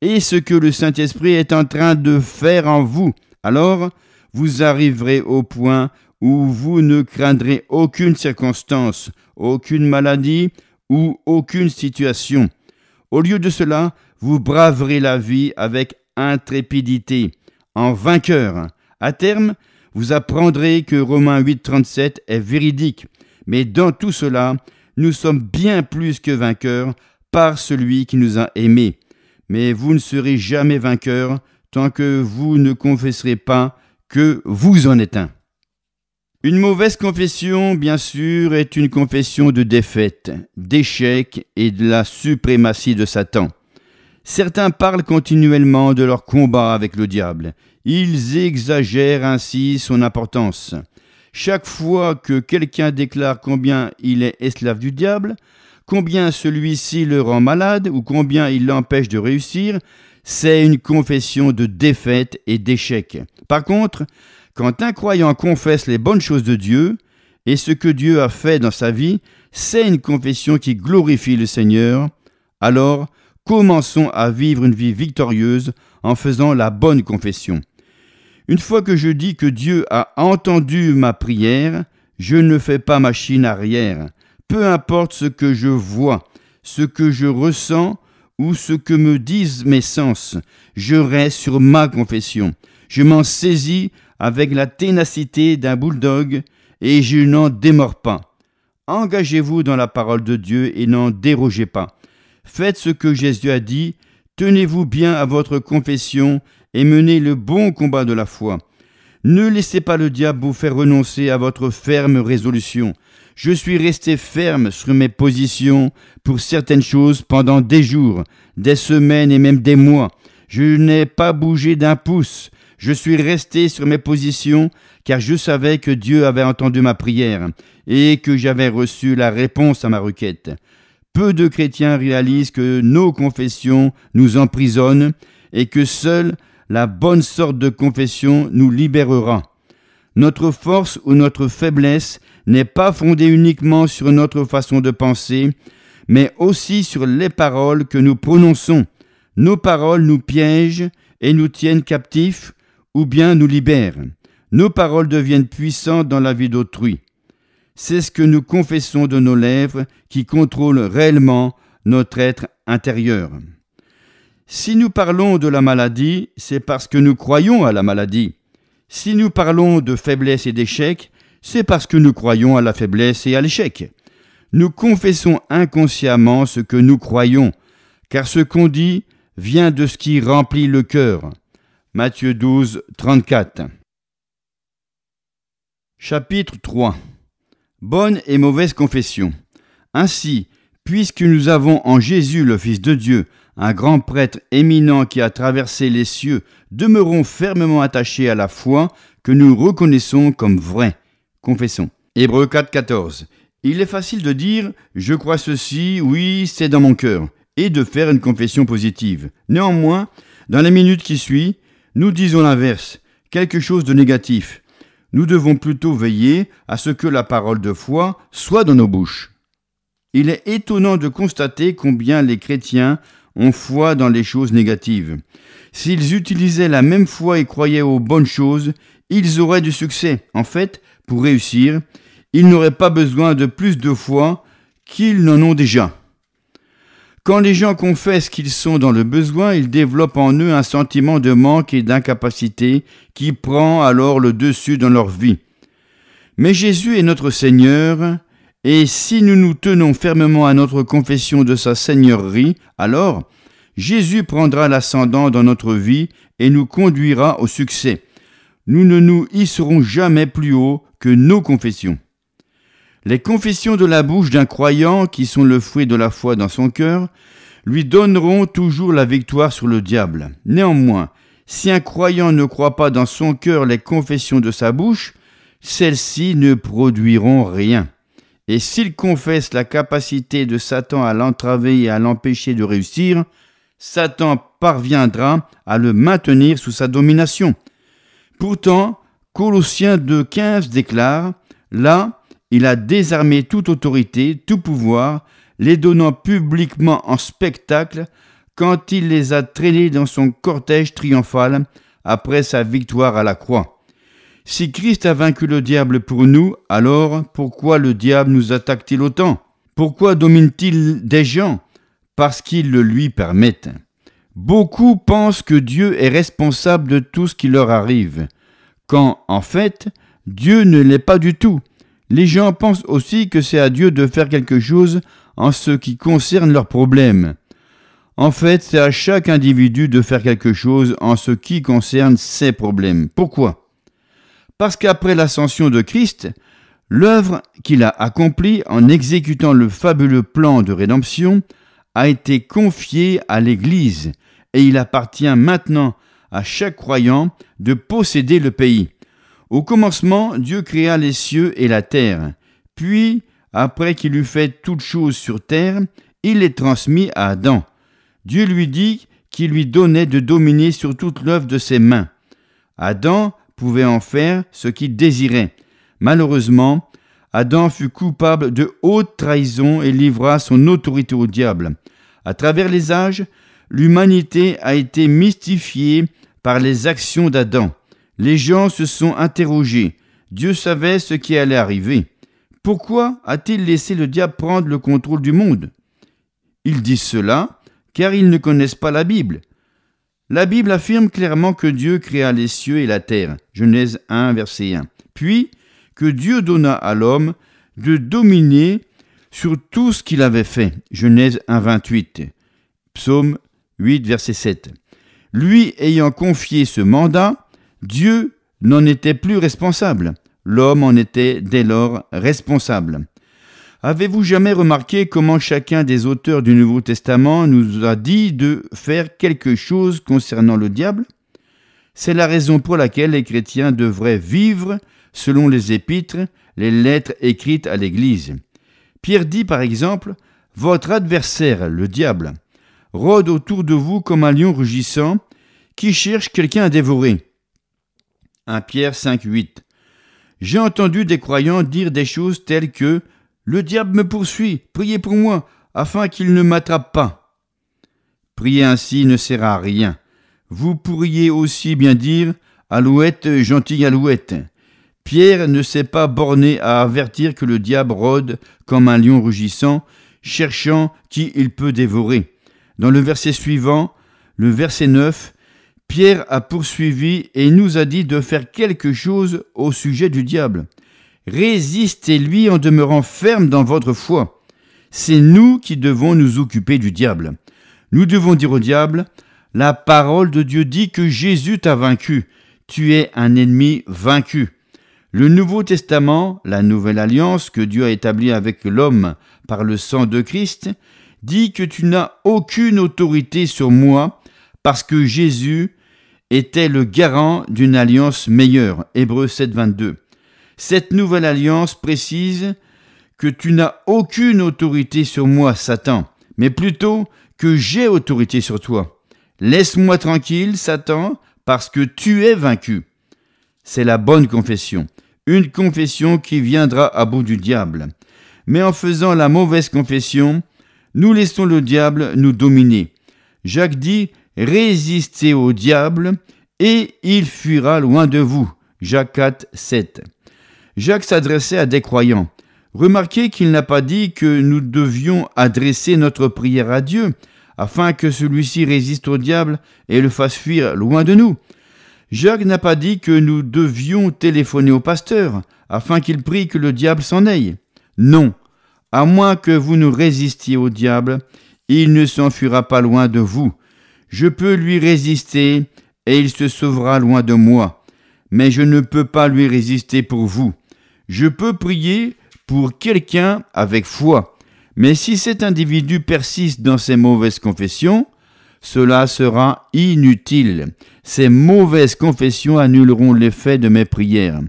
et ce que le Saint-Esprit est en train de faire en vous. Alors, vous arriverez au point où vous ne craindrez aucune circonstance, aucune maladie ou aucune situation. Au lieu de cela, vous braverez la vie avec intrépidité, en vainqueur. À terme, vous apprendrez que Romains 8.37 est véridique. Mais dans tout cela, nous sommes bien plus que vainqueurs par celui qui nous a aimés. Mais vous ne serez jamais vainqueurs tant que vous ne confesserez pas que vous en êtes un. Une mauvaise confession, bien sûr, est une confession de défaite, d'échec et de la suprématie de Satan. Certains parlent continuellement de leur combat avec le diable. Ils exagèrent ainsi son importance. Chaque fois que quelqu'un déclare combien il est esclave du diable, combien celui-ci le rend malade ou combien il l'empêche de réussir, c'est une confession de défaite et d'échec. Par contre, quand un croyant confesse les bonnes choses de Dieu et ce que Dieu a fait dans sa vie, c'est une confession qui glorifie le Seigneur. Alors, commençons à vivre une vie victorieuse en faisant la bonne confession. Une fois que je dis que Dieu a entendu ma prière, je ne fais pas machine arrière peu importe ce que je vois, ce que je ressens ou ce que me disent mes sens, je reste sur ma confession. Je m'en saisis avec la ténacité d'un bulldog et je n'en démords pas. Engagez-vous dans la parole de Dieu et n'en dérogez pas. Faites ce que Jésus a dit, tenez-vous bien à votre confession et menez le bon combat de la foi. Ne laissez pas le diable vous faire renoncer à votre ferme résolution. Je suis resté ferme sur mes positions pour certaines choses pendant des jours, des semaines et même des mois. Je n'ai pas bougé d'un pouce. Je suis resté sur mes positions car je savais que Dieu avait entendu ma prière et que j'avais reçu la réponse à ma requête. Peu de chrétiens réalisent que nos confessions nous emprisonnent et que seule la bonne sorte de confession nous libérera. Notre force ou notre faiblesse n'est pas fondée uniquement sur notre façon de penser, mais aussi sur les paroles que nous prononçons. Nos paroles nous piègent et nous tiennent captifs ou bien nous libèrent. Nos paroles deviennent puissantes dans la vie d'autrui. C'est ce que nous confessons de nos lèvres qui contrôle réellement notre être intérieur. Si nous parlons de la maladie, c'est parce que nous croyons à la maladie. Si nous parlons de faiblesse et d'échec, c'est parce que nous croyons à la faiblesse et à l'échec. Nous confessons inconsciemment ce que nous croyons, car ce qu'on dit vient de ce qui remplit le cœur. Matthieu 12, 34. Chapitre 3 Bonne et mauvaise confession. Ainsi, puisque nous avons en Jésus le Fils de Dieu un grand prêtre éminent qui a traversé les cieux, demeurons fermement attachés à la foi que nous reconnaissons comme vraie. Confessons. Hébreu 4, 14. Il est facile de dire Je crois ceci, oui, c'est dans mon cœur, et de faire une confession positive. Néanmoins, dans la minutes qui suit, nous disons l'inverse, quelque chose de négatif. Nous devons plutôt veiller à ce que la parole de foi soit dans nos bouches. Il est étonnant de constater combien les chrétiens ont foi dans les choses négatives. S'ils utilisaient la même foi et croyaient aux bonnes choses, ils auraient du succès. En fait, pour réussir, ils n'auraient pas besoin de plus de foi qu'ils n'en ont déjà. Quand les gens confessent qu'ils sont dans le besoin, ils développent en eux un sentiment de manque et d'incapacité qui prend alors le dessus dans leur vie. Mais Jésus est notre Seigneur, et si nous nous tenons fermement à notre confession de sa Seigneurie, alors Jésus prendra l'ascendant dans notre vie et nous conduira au succès. Nous ne nous hisserons jamais plus haut que nos confessions. Les confessions de la bouche d'un croyant qui sont le fruit de la foi dans son cœur lui donneront toujours la victoire sur le diable. Néanmoins, si un croyant ne croit pas dans son cœur les confessions de sa bouche, celles-ci ne produiront rien. Et s'il confesse la capacité de Satan à l'entraver et à l'empêcher de réussir, Satan parviendra à le maintenir sous sa domination. Pourtant, Colossiens 2.15 déclare, Là, il a désarmé toute autorité, tout pouvoir, les donnant publiquement en spectacle quand il les a traînés dans son cortège triomphal après sa victoire à la croix. Si Christ a vaincu le diable pour nous, alors pourquoi le diable nous attaque-t-il autant Pourquoi domine-t-il des gens Parce qu'ils le lui permettent. Beaucoup pensent que Dieu est responsable de tout ce qui leur arrive, quand en fait, Dieu ne l'est pas du tout. Les gens pensent aussi que c'est à Dieu de faire quelque chose en ce qui concerne leurs problèmes. En fait, c'est à chaque individu de faire quelque chose en ce qui concerne ses problèmes. Pourquoi parce qu'après l'ascension de Christ, l'œuvre qu'il a accomplie en exécutant le fabuleux plan de rédemption a été confiée à l'Église, et il appartient maintenant à chaque croyant de posséder le pays. Au commencement, Dieu créa les cieux et la terre, puis, après qu'il eut fait toutes choses sur terre, il les transmit à Adam. Dieu lui dit qu'il lui donnait de dominer sur toute l'œuvre de ses mains. Adam pouvait en faire ce qu'il désirait. Malheureusement, Adam fut coupable de haute trahison et livra son autorité au diable. À travers les âges, l'humanité a été mystifiée par les actions d'Adam. Les gens se sont interrogés. Dieu savait ce qui allait arriver. Pourquoi a-t-il laissé le diable prendre le contrôle du monde Ils disent cela car ils ne connaissent pas la Bible. La Bible affirme clairement que Dieu créa les cieux et la terre. Genèse 1, verset 1. Puis que Dieu donna à l'homme de dominer sur tout ce qu'il avait fait. Genèse 1, 28. Psaume 8, verset 7. Lui ayant confié ce mandat, Dieu n'en était plus responsable. L'homme en était dès lors responsable. Avez-vous jamais remarqué comment chacun des auteurs du Nouveau Testament nous a dit de faire quelque chose concernant le diable C'est la raison pour laquelle les chrétiens devraient vivre selon les épîtres, les lettres écrites à l'Église. Pierre dit par exemple, Votre adversaire, le diable, rôde autour de vous comme un lion rugissant qui cherche quelqu'un à dévorer. 1 Pierre 5, 8. J'ai entendu des croyants dire des choses telles que le diable me poursuit, priez pour moi, afin qu'il ne m'attrape pas. Prier ainsi ne sert à rien. Vous pourriez aussi bien dire Alouette, gentille alouette. Pierre ne s'est pas borné à avertir que le diable rôde comme un lion rugissant, cherchant qui il peut dévorer. Dans le verset suivant, le verset 9, Pierre a poursuivi et nous a dit de faire quelque chose au sujet du diable. Résistez-lui en demeurant ferme dans votre foi. C'est nous qui devons nous occuper du diable. Nous devons dire au diable, la parole de Dieu dit que Jésus t'a vaincu. Tu es un ennemi vaincu. Le Nouveau Testament, la nouvelle alliance que Dieu a établie avec l'homme par le sang de Christ, dit que tu n'as aucune autorité sur moi parce que Jésus était le garant d'une alliance meilleure. hébreu 7, 22. Cette nouvelle alliance précise que tu n'as aucune autorité sur moi, Satan, mais plutôt que j'ai autorité sur toi. Laisse-moi tranquille, Satan, parce que tu es vaincu. C'est la bonne confession, une confession qui viendra à bout du diable. Mais en faisant la mauvaise confession, nous laissons le diable nous dominer. Jacques dit, résistez au diable, et il fuira loin de vous. Jacques 4, 7. Jacques s'adressait à des croyants. Remarquez qu'il n'a pas dit que nous devions adresser notre prière à Dieu, afin que celui-ci résiste au diable et le fasse fuir loin de nous. Jacques n'a pas dit que nous devions téléphoner au pasteur, afin qu'il prie que le diable s'en aille. Non, à moins que vous ne résistiez au diable, il ne s'enfuira pas loin de vous. Je peux lui résister, et il se sauvera loin de moi, mais je ne peux pas lui résister pour vous je peux prier pour quelqu'un avec foi. Mais si cet individu persiste dans ses mauvaises confessions, cela sera inutile. Ces mauvaises confessions annuleront l'effet de mes prières.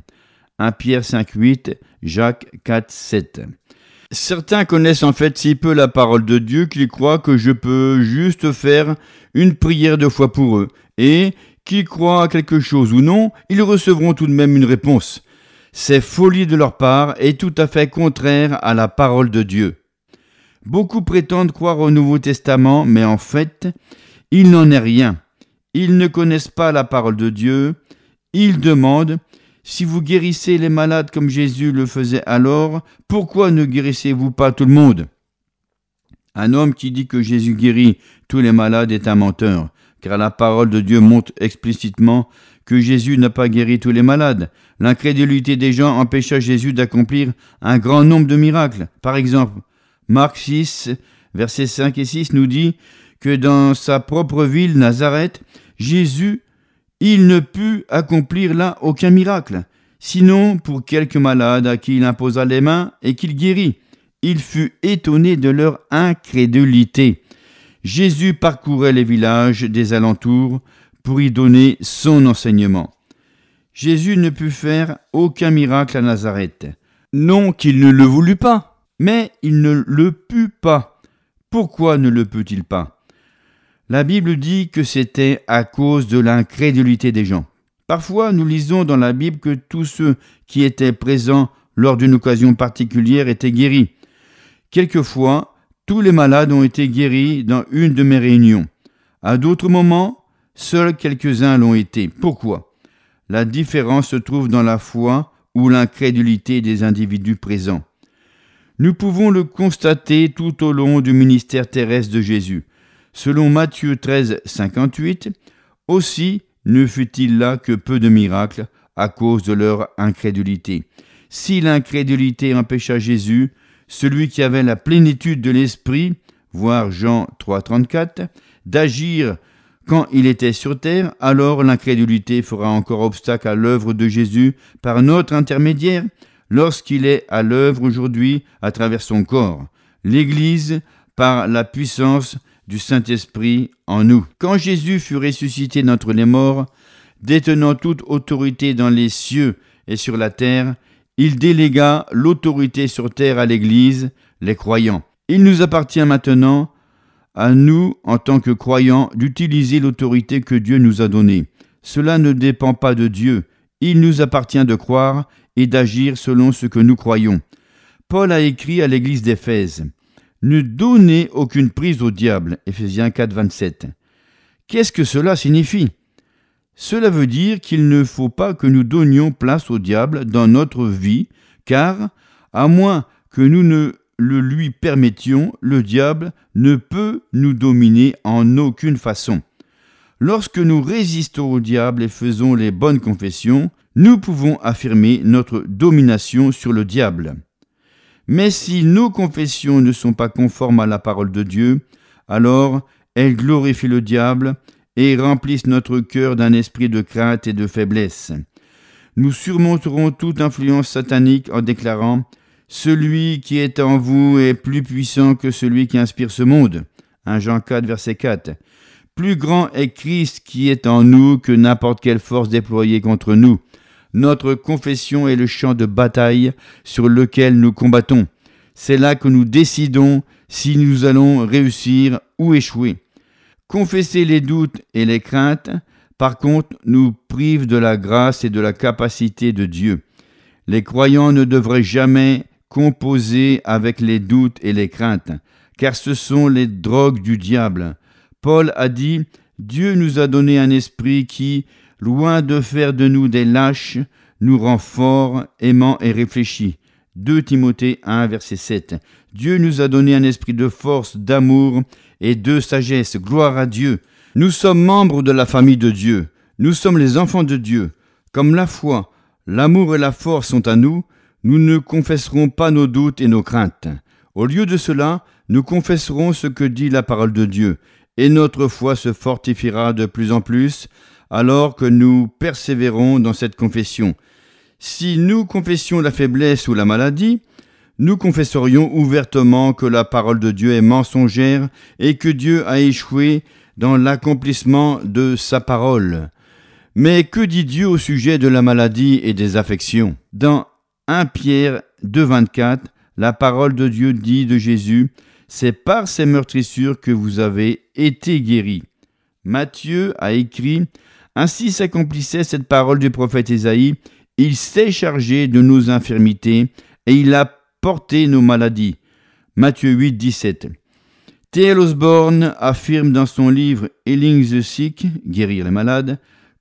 1 Pierre 8, Jacques 4.7. Certains connaissent en fait si peu la parole de Dieu qu'ils croient que je peux juste faire une prière de foi pour eux. Et, qu'ils croient à quelque chose ou non, ils recevront tout de même une réponse. C'est folie de leur part et tout à fait contraire à la parole de Dieu. Beaucoup prétendent croire au Nouveau Testament, mais en fait, il n'en est rien. Ils ne connaissent pas la parole de Dieu. Ils demandent Si vous guérissez les malades comme Jésus le faisait alors, pourquoi ne guérissez-vous pas tout le monde Un homme qui dit que Jésus guérit tous les malades est un menteur, car la parole de Dieu montre explicitement que Jésus n'a pas guéri tous les malades. L'incrédulité des gens empêcha Jésus d'accomplir un grand nombre de miracles. Par exemple, Marc 6, versets 5 et 6 nous dit que dans sa propre ville, Nazareth, Jésus, il ne put accomplir là aucun miracle, sinon pour quelques malades à qui il imposa les mains et qu'il guérit. Il fut étonné de leur incrédulité. Jésus parcourait les villages des alentours, pour donner son enseignement. Jésus ne put faire aucun miracle à Nazareth. Non qu'il ne le voulut pas, mais il ne le put pas. Pourquoi ne le peut-il pas La Bible dit que c'était à cause de l'incrédulité des gens. Parfois, nous lisons dans la Bible que tous ceux qui étaient présents lors d'une occasion particulière étaient guéris. Quelquefois, tous les malades ont été guéris dans une de mes réunions. À d'autres moments, Seuls quelques-uns l'ont été. Pourquoi La différence se trouve dans la foi ou l'incrédulité des individus présents. Nous pouvons le constater tout au long du ministère terrestre de Jésus. Selon Matthieu 13, 58, aussi ne fut-il là que peu de miracles à cause de leur incrédulité. Si l'incrédulité empêcha Jésus, celui qui avait la plénitude de l'Esprit, voir Jean 34, d'agir quand il était sur terre, alors l'incrédulité fera encore obstacle à l'œuvre de Jésus par notre intermédiaire lorsqu'il est à l'œuvre aujourd'hui à travers son corps, l'Église par la puissance du Saint-Esprit en nous. Quand Jésus fut ressuscité d'entre les morts, détenant toute autorité dans les cieux et sur la terre, il délégua l'autorité sur terre à l'Église, les croyants. Il nous appartient maintenant à nous, en tant que croyants, d'utiliser l'autorité que Dieu nous a donnée. Cela ne dépend pas de Dieu. Il nous appartient de croire et d'agir selon ce que nous croyons. Paul a écrit à l'église d'Éphèse Ne donnez aucune prise au diable. Éphésiens 4, 27. Qu'est-ce que cela signifie Cela veut dire qu'il ne faut pas que nous donnions place au diable dans notre vie, car, à moins que nous ne le lui permettions, le diable ne peut nous dominer en aucune façon. Lorsque nous résistons au diable et faisons les bonnes confessions, nous pouvons affirmer notre domination sur le diable. Mais si nos confessions ne sont pas conformes à la parole de Dieu, alors elles glorifient le diable et remplissent notre cœur d'un esprit de crainte et de faiblesse. Nous surmonterons toute influence satanique en déclarant celui qui est en vous est plus puissant que celui qui inspire ce monde. 1 Jean 4, verset 4. Plus grand est Christ qui est en nous que n'importe quelle force déployée contre nous. Notre confession est le champ de bataille sur lequel nous combattons. C'est là que nous décidons si nous allons réussir ou échouer. Confesser les doutes et les craintes, par contre, nous prive de la grâce et de la capacité de Dieu. Les croyants ne devraient jamais composé avec les doutes et les craintes, car ce sont les drogues du diable. Paul a dit, Dieu nous a donné un esprit qui, loin de faire de nous des lâches, nous rend fort, aimant et réfléchi. » 2 Timothée 1, verset 7. Dieu nous a donné un esprit de force, d'amour et de sagesse. Gloire à Dieu. Nous sommes membres de la famille de Dieu. Nous sommes les enfants de Dieu. Comme la foi, l'amour et la force sont à nous, nous ne confesserons pas nos doutes et nos craintes. Au lieu de cela, nous confesserons ce que dit la parole de Dieu, et notre foi se fortifiera de plus en plus alors que nous persévérons dans cette confession. Si nous confessions la faiblesse ou la maladie, nous confesserions ouvertement que la parole de Dieu est mensongère et que Dieu a échoué dans l'accomplissement de sa parole. Mais que dit Dieu au sujet de la maladie et des affections 1 Pierre 2, 24, la parole de Dieu dit de Jésus, C'est par ces meurtrissures que vous avez été guéris. Matthieu a écrit, Ainsi s'accomplissait cette parole du prophète Ésaïe, Il s'est chargé de nos infirmités, et il a porté nos maladies. Matthieu 8, 17. T.L. Osborne affirme dans son livre Healing the Sick, Guérir les malades,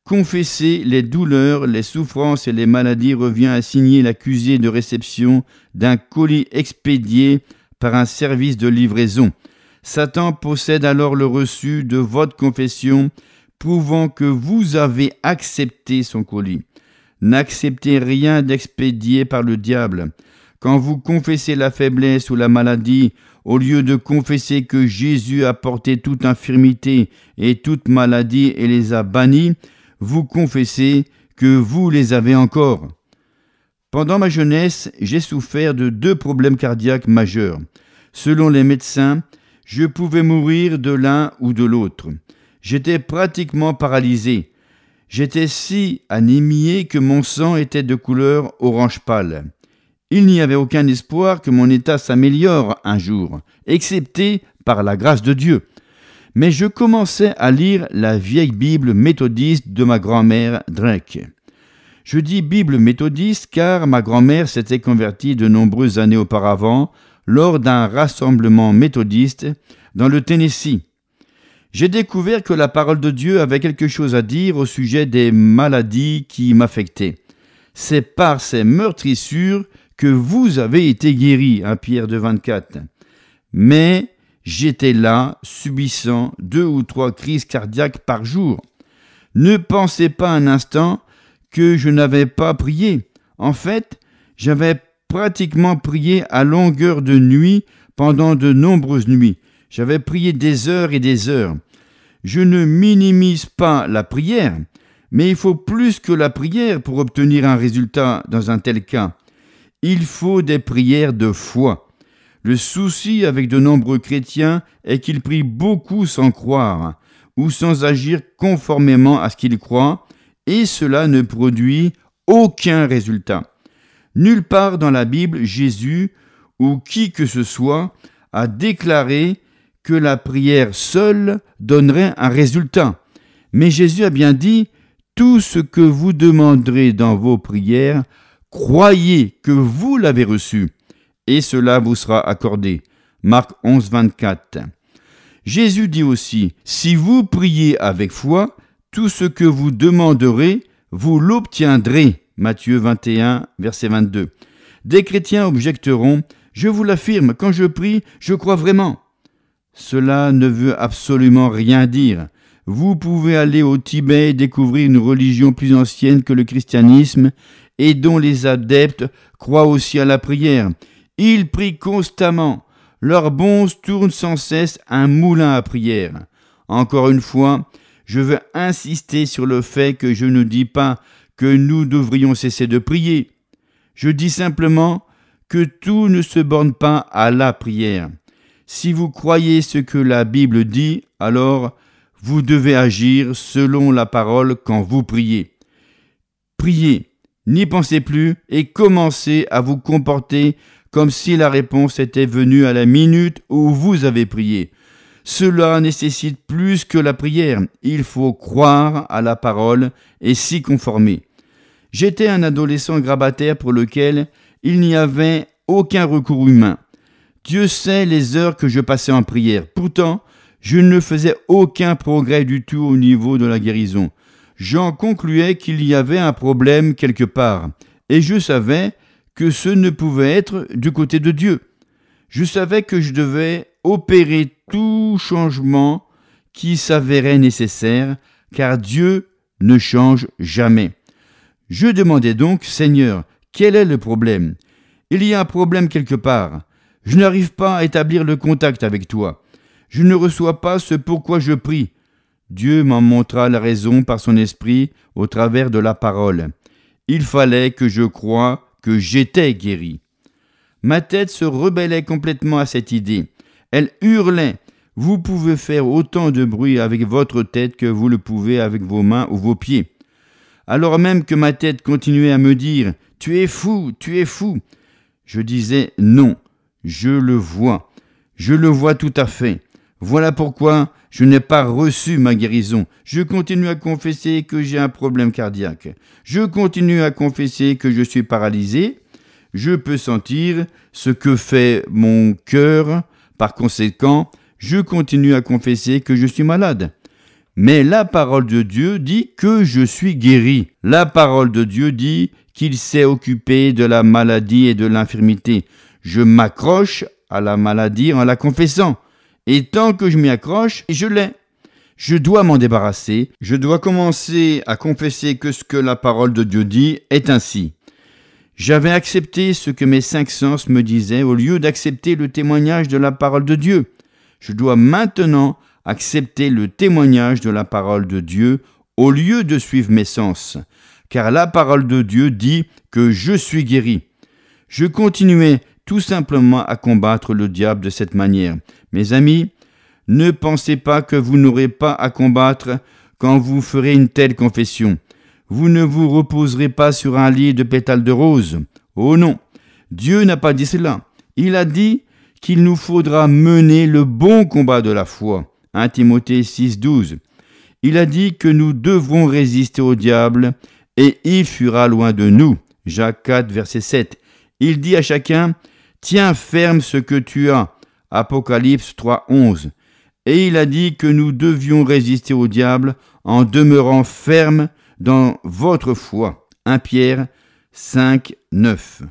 Confesser les douleurs, les souffrances et les maladies revient à signer l'accusé de réception d'un colis expédié par un service de livraison. Satan possède alors le reçu de votre confession, prouvant que vous avez accepté son colis. N'acceptez rien d'expédié par le diable. Quand vous confessez la faiblesse ou la maladie, au lieu de confesser que Jésus a porté toute infirmité et toute maladie et les a bannis, vous confessez que vous les avez encore. Pendant ma jeunesse, j'ai souffert de deux problèmes cardiaques majeurs. Selon les médecins, je pouvais mourir de l'un ou de l'autre. J'étais pratiquement paralysé. J'étais si anémié que mon sang était de couleur orange pâle. Il n'y avait aucun espoir que mon état s'améliore un jour, excepté par la grâce de Dieu mais je commençais à lire la vieille Bible méthodiste de ma grand-mère Drake. Je dis Bible méthodiste car ma grand-mère s'était convertie de nombreuses années auparavant lors d'un rassemblement méthodiste dans le Tennessee. J'ai découvert que la parole de Dieu avait quelque chose à dire au sujet des maladies qui m'affectaient. C'est par ces meurtrissures que vous avez été guéri, à hein, Pierre de 24. Mais J'étais là, subissant deux ou trois crises cardiaques par jour. Ne pensez pas un instant que je n'avais pas prié. En fait, j'avais pratiquement prié à longueur de nuit pendant de nombreuses nuits. J'avais prié des heures et des heures. Je ne minimise pas la prière, mais il faut plus que la prière pour obtenir un résultat dans un tel cas. Il faut des prières de foi. Le souci avec de nombreux chrétiens est qu'ils prient beaucoup sans croire, ou sans agir conformément à ce qu'ils croient, et cela ne produit aucun résultat. Nulle part dans la Bible, Jésus, ou qui que ce soit, a déclaré que la prière seule donnerait un résultat. Mais Jésus a bien dit, tout ce que vous demanderez dans vos prières, croyez que vous l'avez reçu et cela vous sera accordé. Marc 11, 24. Jésus dit aussi, Si vous priez avec foi, tout ce que vous demanderez, vous l'obtiendrez. Matthieu 21, verset 22. Des chrétiens objecteront, Je vous l'affirme, quand je prie, je crois vraiment. Cela ne veut absolument rien dire. Vous pouvez aller au Tibet et découvrir une religion plus ancienne que le christianisme et dont les adeptes croient aussi à la prière. Ils prient constamment. Leur bonze tourne sans cesse un moulin à prière. Encore une fois, je veux insister sur le fait que je ne dis pas que nous devrions cesser de prier. Je dis simplement que tout ne se borne pas à la prière. Si vous croyez ce que la Bible dit, alors vous devez agir selon la parole quand vous priez. Priez, n'y pensez plus et commencez à vous comporter comme si la réponse était venue à la minute où vous avez prié. Cela nécessite plus que la prière, il faut croire à la parole et s'y conformer. J'étais un adolescent grabataire pour lequel il n'y avait aucun recours humain. Dieu sait les heures que je passais en prière. Pourtant, je ne faisais aucun progrès du tout au niveau de la guérison. J'en concluais qu'il y avait un problème quelque part, et je savais que ce ne pouvait être du côté de Dieu. Je savais que je devais opérer tout changement qui s'avérait nécessaire, car Dieu ne change jamais. Je demandais donc, Seigneur, quel est le problème Il y a un problème quelque part. Je n'arrive pas à établir le contact avec toi. Je ne reçois pas ce pourquoi je prie. Dieu m'en montra la raison par son esprit au travers de la parole. Il fallait que je croie j'étais guéri. Ma tête se rebellait complètement à cette idée. Elle hurlait Vous pouvez faire autant de bruit avec votre tête que vous le pouvez avec vos mains ou vos pieds. Alors même que ma tête continuait à me dire Tu es fou, tu es fou, je disais Non, je le vois, je le vois tout à fait. Voilà pourquoi je n'ai pas reçu ma guérison. Je continue à confesser que j'ai un problème cardiaque. Je continue à confesser que je suis paralysé. Je peux sentir ce que fait mon cœur. Par conséquent, je continue à confesser que je suis malade. Mais la parole de Dieu dit que je suis guéri. La parole de Dieu dit qu'il s'est occupé de la maladie et de l'infirmité. Je m'accroche à la maladie en la confessant. Et tant que je m'y accroche, je l'ai. Je dois m'en débarrasser, je dois commencer à confesser que ce que la parole de Dieu dit est ainsi. J'avais accepté ce que mes cinq sens me disaient au lieu d'accepter le témoignage de la parole de Dieu. Je dois maintenant accepter le témoignage de la parole de Dieu au lieu de suivre mes sens, car la parole de Dieu dit que je suis guéri. Je continuais tout simplement à combattre le diable de cette manière. Mes amis, ne pensez pas que vous n'aurez pas à combattre quand vous ferez une telle confession. Vous ne vous reposerez pas sur un lit de pétales de rose. Oh non, Dieu n'a pas dit cela. Il a dit qu'il nous faudra mener le bon combat de la foi. 1 Timothée 6, 12. Il a dit que nous devrons résister au diable et il fuira loin de nous. Jacques 4, verset 7. Il dit à chacun Tiens ferme ce que tu as. Apocalypse 3, Et il a dit que nous devions résister au diable en demeurant ferme dans votre foi. 1 Pierre 5, 9.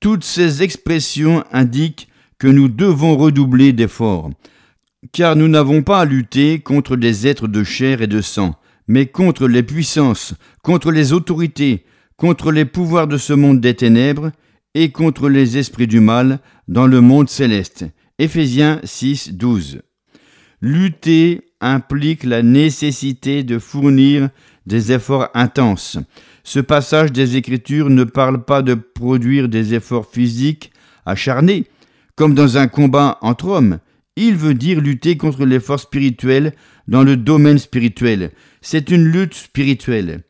Toutes ces expressions indiquent que nous devons redoubler d'efforts, car nous n'avons pas à lutter contre des êtres de chair et de sang, mais contre les puissances, contre les autorités, contre les pouvoirs de ce monde des ténèbres, et contre les esprits du mal dans le monde céleste. Éphésiens 6, 12. Lutter implique la nécessité de fournir des efforts intenses. Ce passage des Écritures ne parle pas de produire des efforts physiques acharnés, comme dans un combat entre hommes. Il veut dire lutter contre l'effort spirituel dans le domaine spirituel. C'est une lutte spirituelle.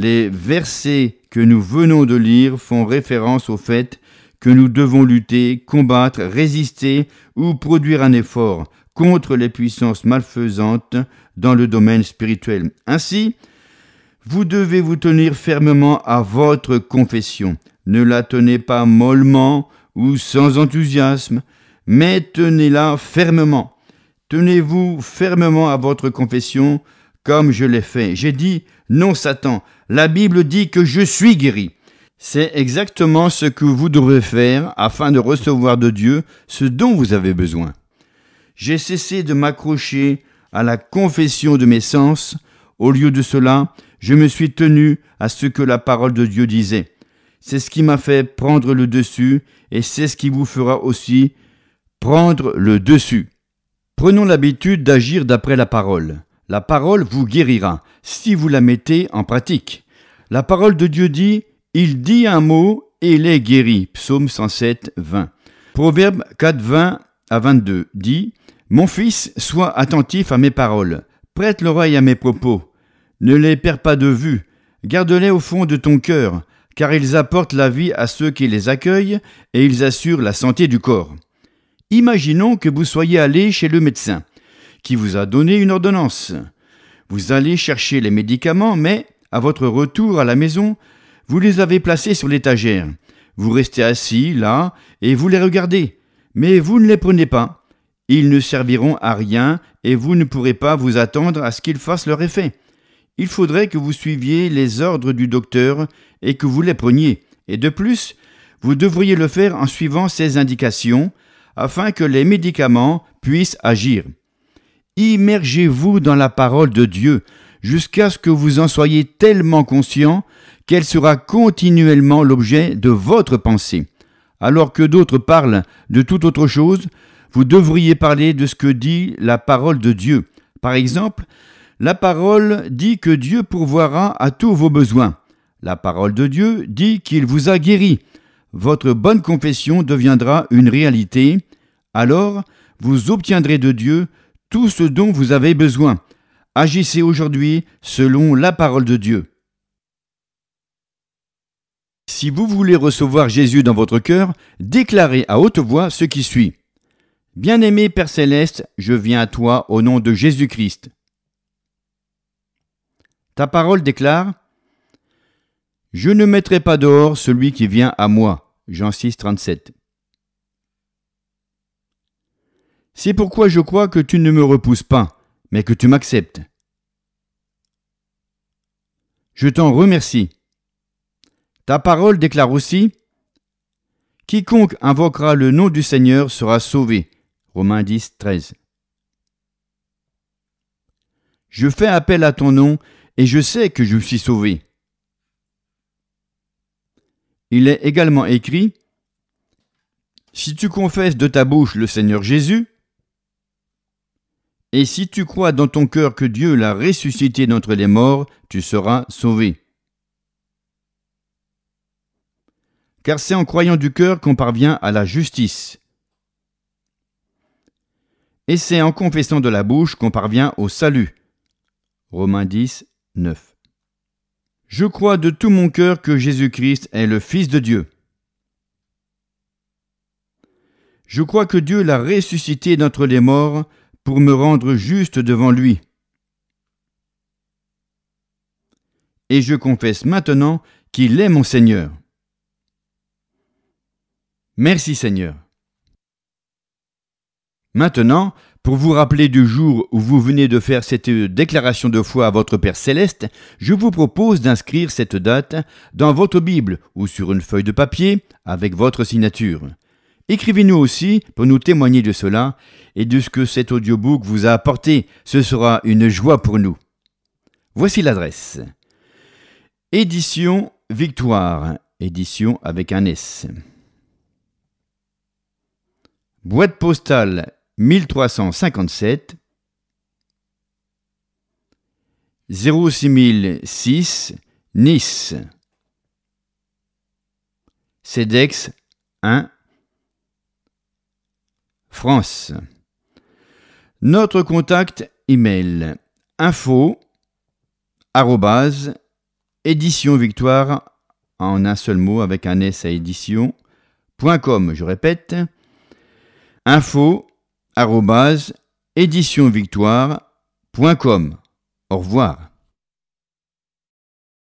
Les versets que nous venons de lire font référence au fait que nous devons lutter, combattre, résister ou produire un effort contre les puissances malfaisantes dans le domaine spirituel. Ainsi, vous devez vous tenir fermement à votre confession. Ne la tenez pas mollement ou sans enthousiasme, mais tenez-la fermement. Tenez-vous fermement à votre confession, comme je l'ai fait. J'ai dit, non Satan, la Bible dit que je suis guéri. C'est exactement ce que vous devez faire afin de recevoir de Dieu ce dont vous avez besoin. J'ai cessé de m'accrocher à la confession de mes sens. Au lieu de cela, je me suis tenu à ce que la parole de Dieu disait. C'est ce qui m'a fait prendre le dessus et c'est ce qui vous fera aussi prendre le dessus. Prenons l'habitude d'agir d'après la parole. La parole vous guérira, si vous la mettez en pratique. La parole de Dieu dit, Il dit un mot et il est guéri. Psaume 107, 20. Proverbe 4, 20 à 22 dit, Mon fils, sois attentif à mes paroles, prête l'oreille à mes propos, ne les perds pas de vue, garde-les au fond de ton cœur, car ils apportent la vie à ceux qui les accueillent et ils assurent la santé du corps. Imaginons que vous soyez allé chez le médecin qui vous a donné une ordonnance. Vous allez chercher les médicaments, mais, à votre retour à la maison, vous les avez placés sur l'étagère. Vous restez assis, là, et vous les regardez. Mais vous ne les prenez pas. Ils ne serviront à rien, et vous ne pourrez pas vous attendre à ce qu'ils fassent leur effet. Il faudrait que vous suiviez les ordres du docteur et que vous les preniez. Et de plus, vous devriez le faire en suivant ses indications, afin que les médicaments puissent agir. Immergez-vous dans la parole de Dieu jusqu'à ce que vous en soyez tellement conscient qu'elle sera continuellement l'objet de votre pensée. Alors que d'autres parlent de toute autre chose, vous devriez parler de ce que dit la parole de Dieu. Par exemple, la parole dit que Dieu pourvoira à tous vos besoins. La parole de Dieu dit qu'il vous a guéri. Votre bonne confession deviendra une réalité. Alors, vous obtiendrez de Dieu tout ce dont vous avez besoin. Agissez aujourd'hui selon la parole de Dieu. Si vous voulez recevoir Jésus dans votre cœur, déclarez à haute voix ce qui suit. Bien-aimé Père céleste, je viens à toi au nom de Jésus-Christ. Ta parole déclare Je ne mettrai pas dehors celui qui vient à moi. Jean 6, 37. C'est pourquoi je crois que tu ne me repousses pas, mais que tu m'acceptes. Je t'en remercie. Ta parole déclare aussi Quiconque invoquera le nom du Seigneur sera sauvé. Romains 10, 13. Je fais appel à ton nom et je sais que je suis sauvé. Il est également écrit Si tu confesses de ta bouche le Seigneur Jésus et si tu crois dans ton cœur que Dieu l'a ressuscité d'entre les morts, tu seras sauvé. Car c'est en croyant du cœur qu'on parvient à la justice. Et c'est en confessant de la bouche qu'on parvient au salut. Romains 10, 9. Je crois de tout mon cœur que Jésus-Christ est le Fils de Dieu. Je crois que Dieu l'a ressuscité d'entre les morts pour me rendre juste devant lui. Et je confesse maintenant qu'il est mon Seigneur. Merci Seigneur. Maintenant, pour vous rappeler du jour où vous venez de faire cette déclaration de foi à votre Père céleste, je vous propose d'inscrire cette date dans votre Bible ou sur une feuille de papier avec votre signature. Écrivez-nous aussi pour nous témoigner de cela et de ce que cet audiobook vous a apporté. Ce sera une joie pour nous. Voici l'adresse. Édition Victoire, édition avec un S. Boîte postale 1357 06006 Nice. CEDEX 1 France. Notre contact email info édition victoire en un seul mot avec un S à édition.com. Je répète info édition victoire.com. Au revoir.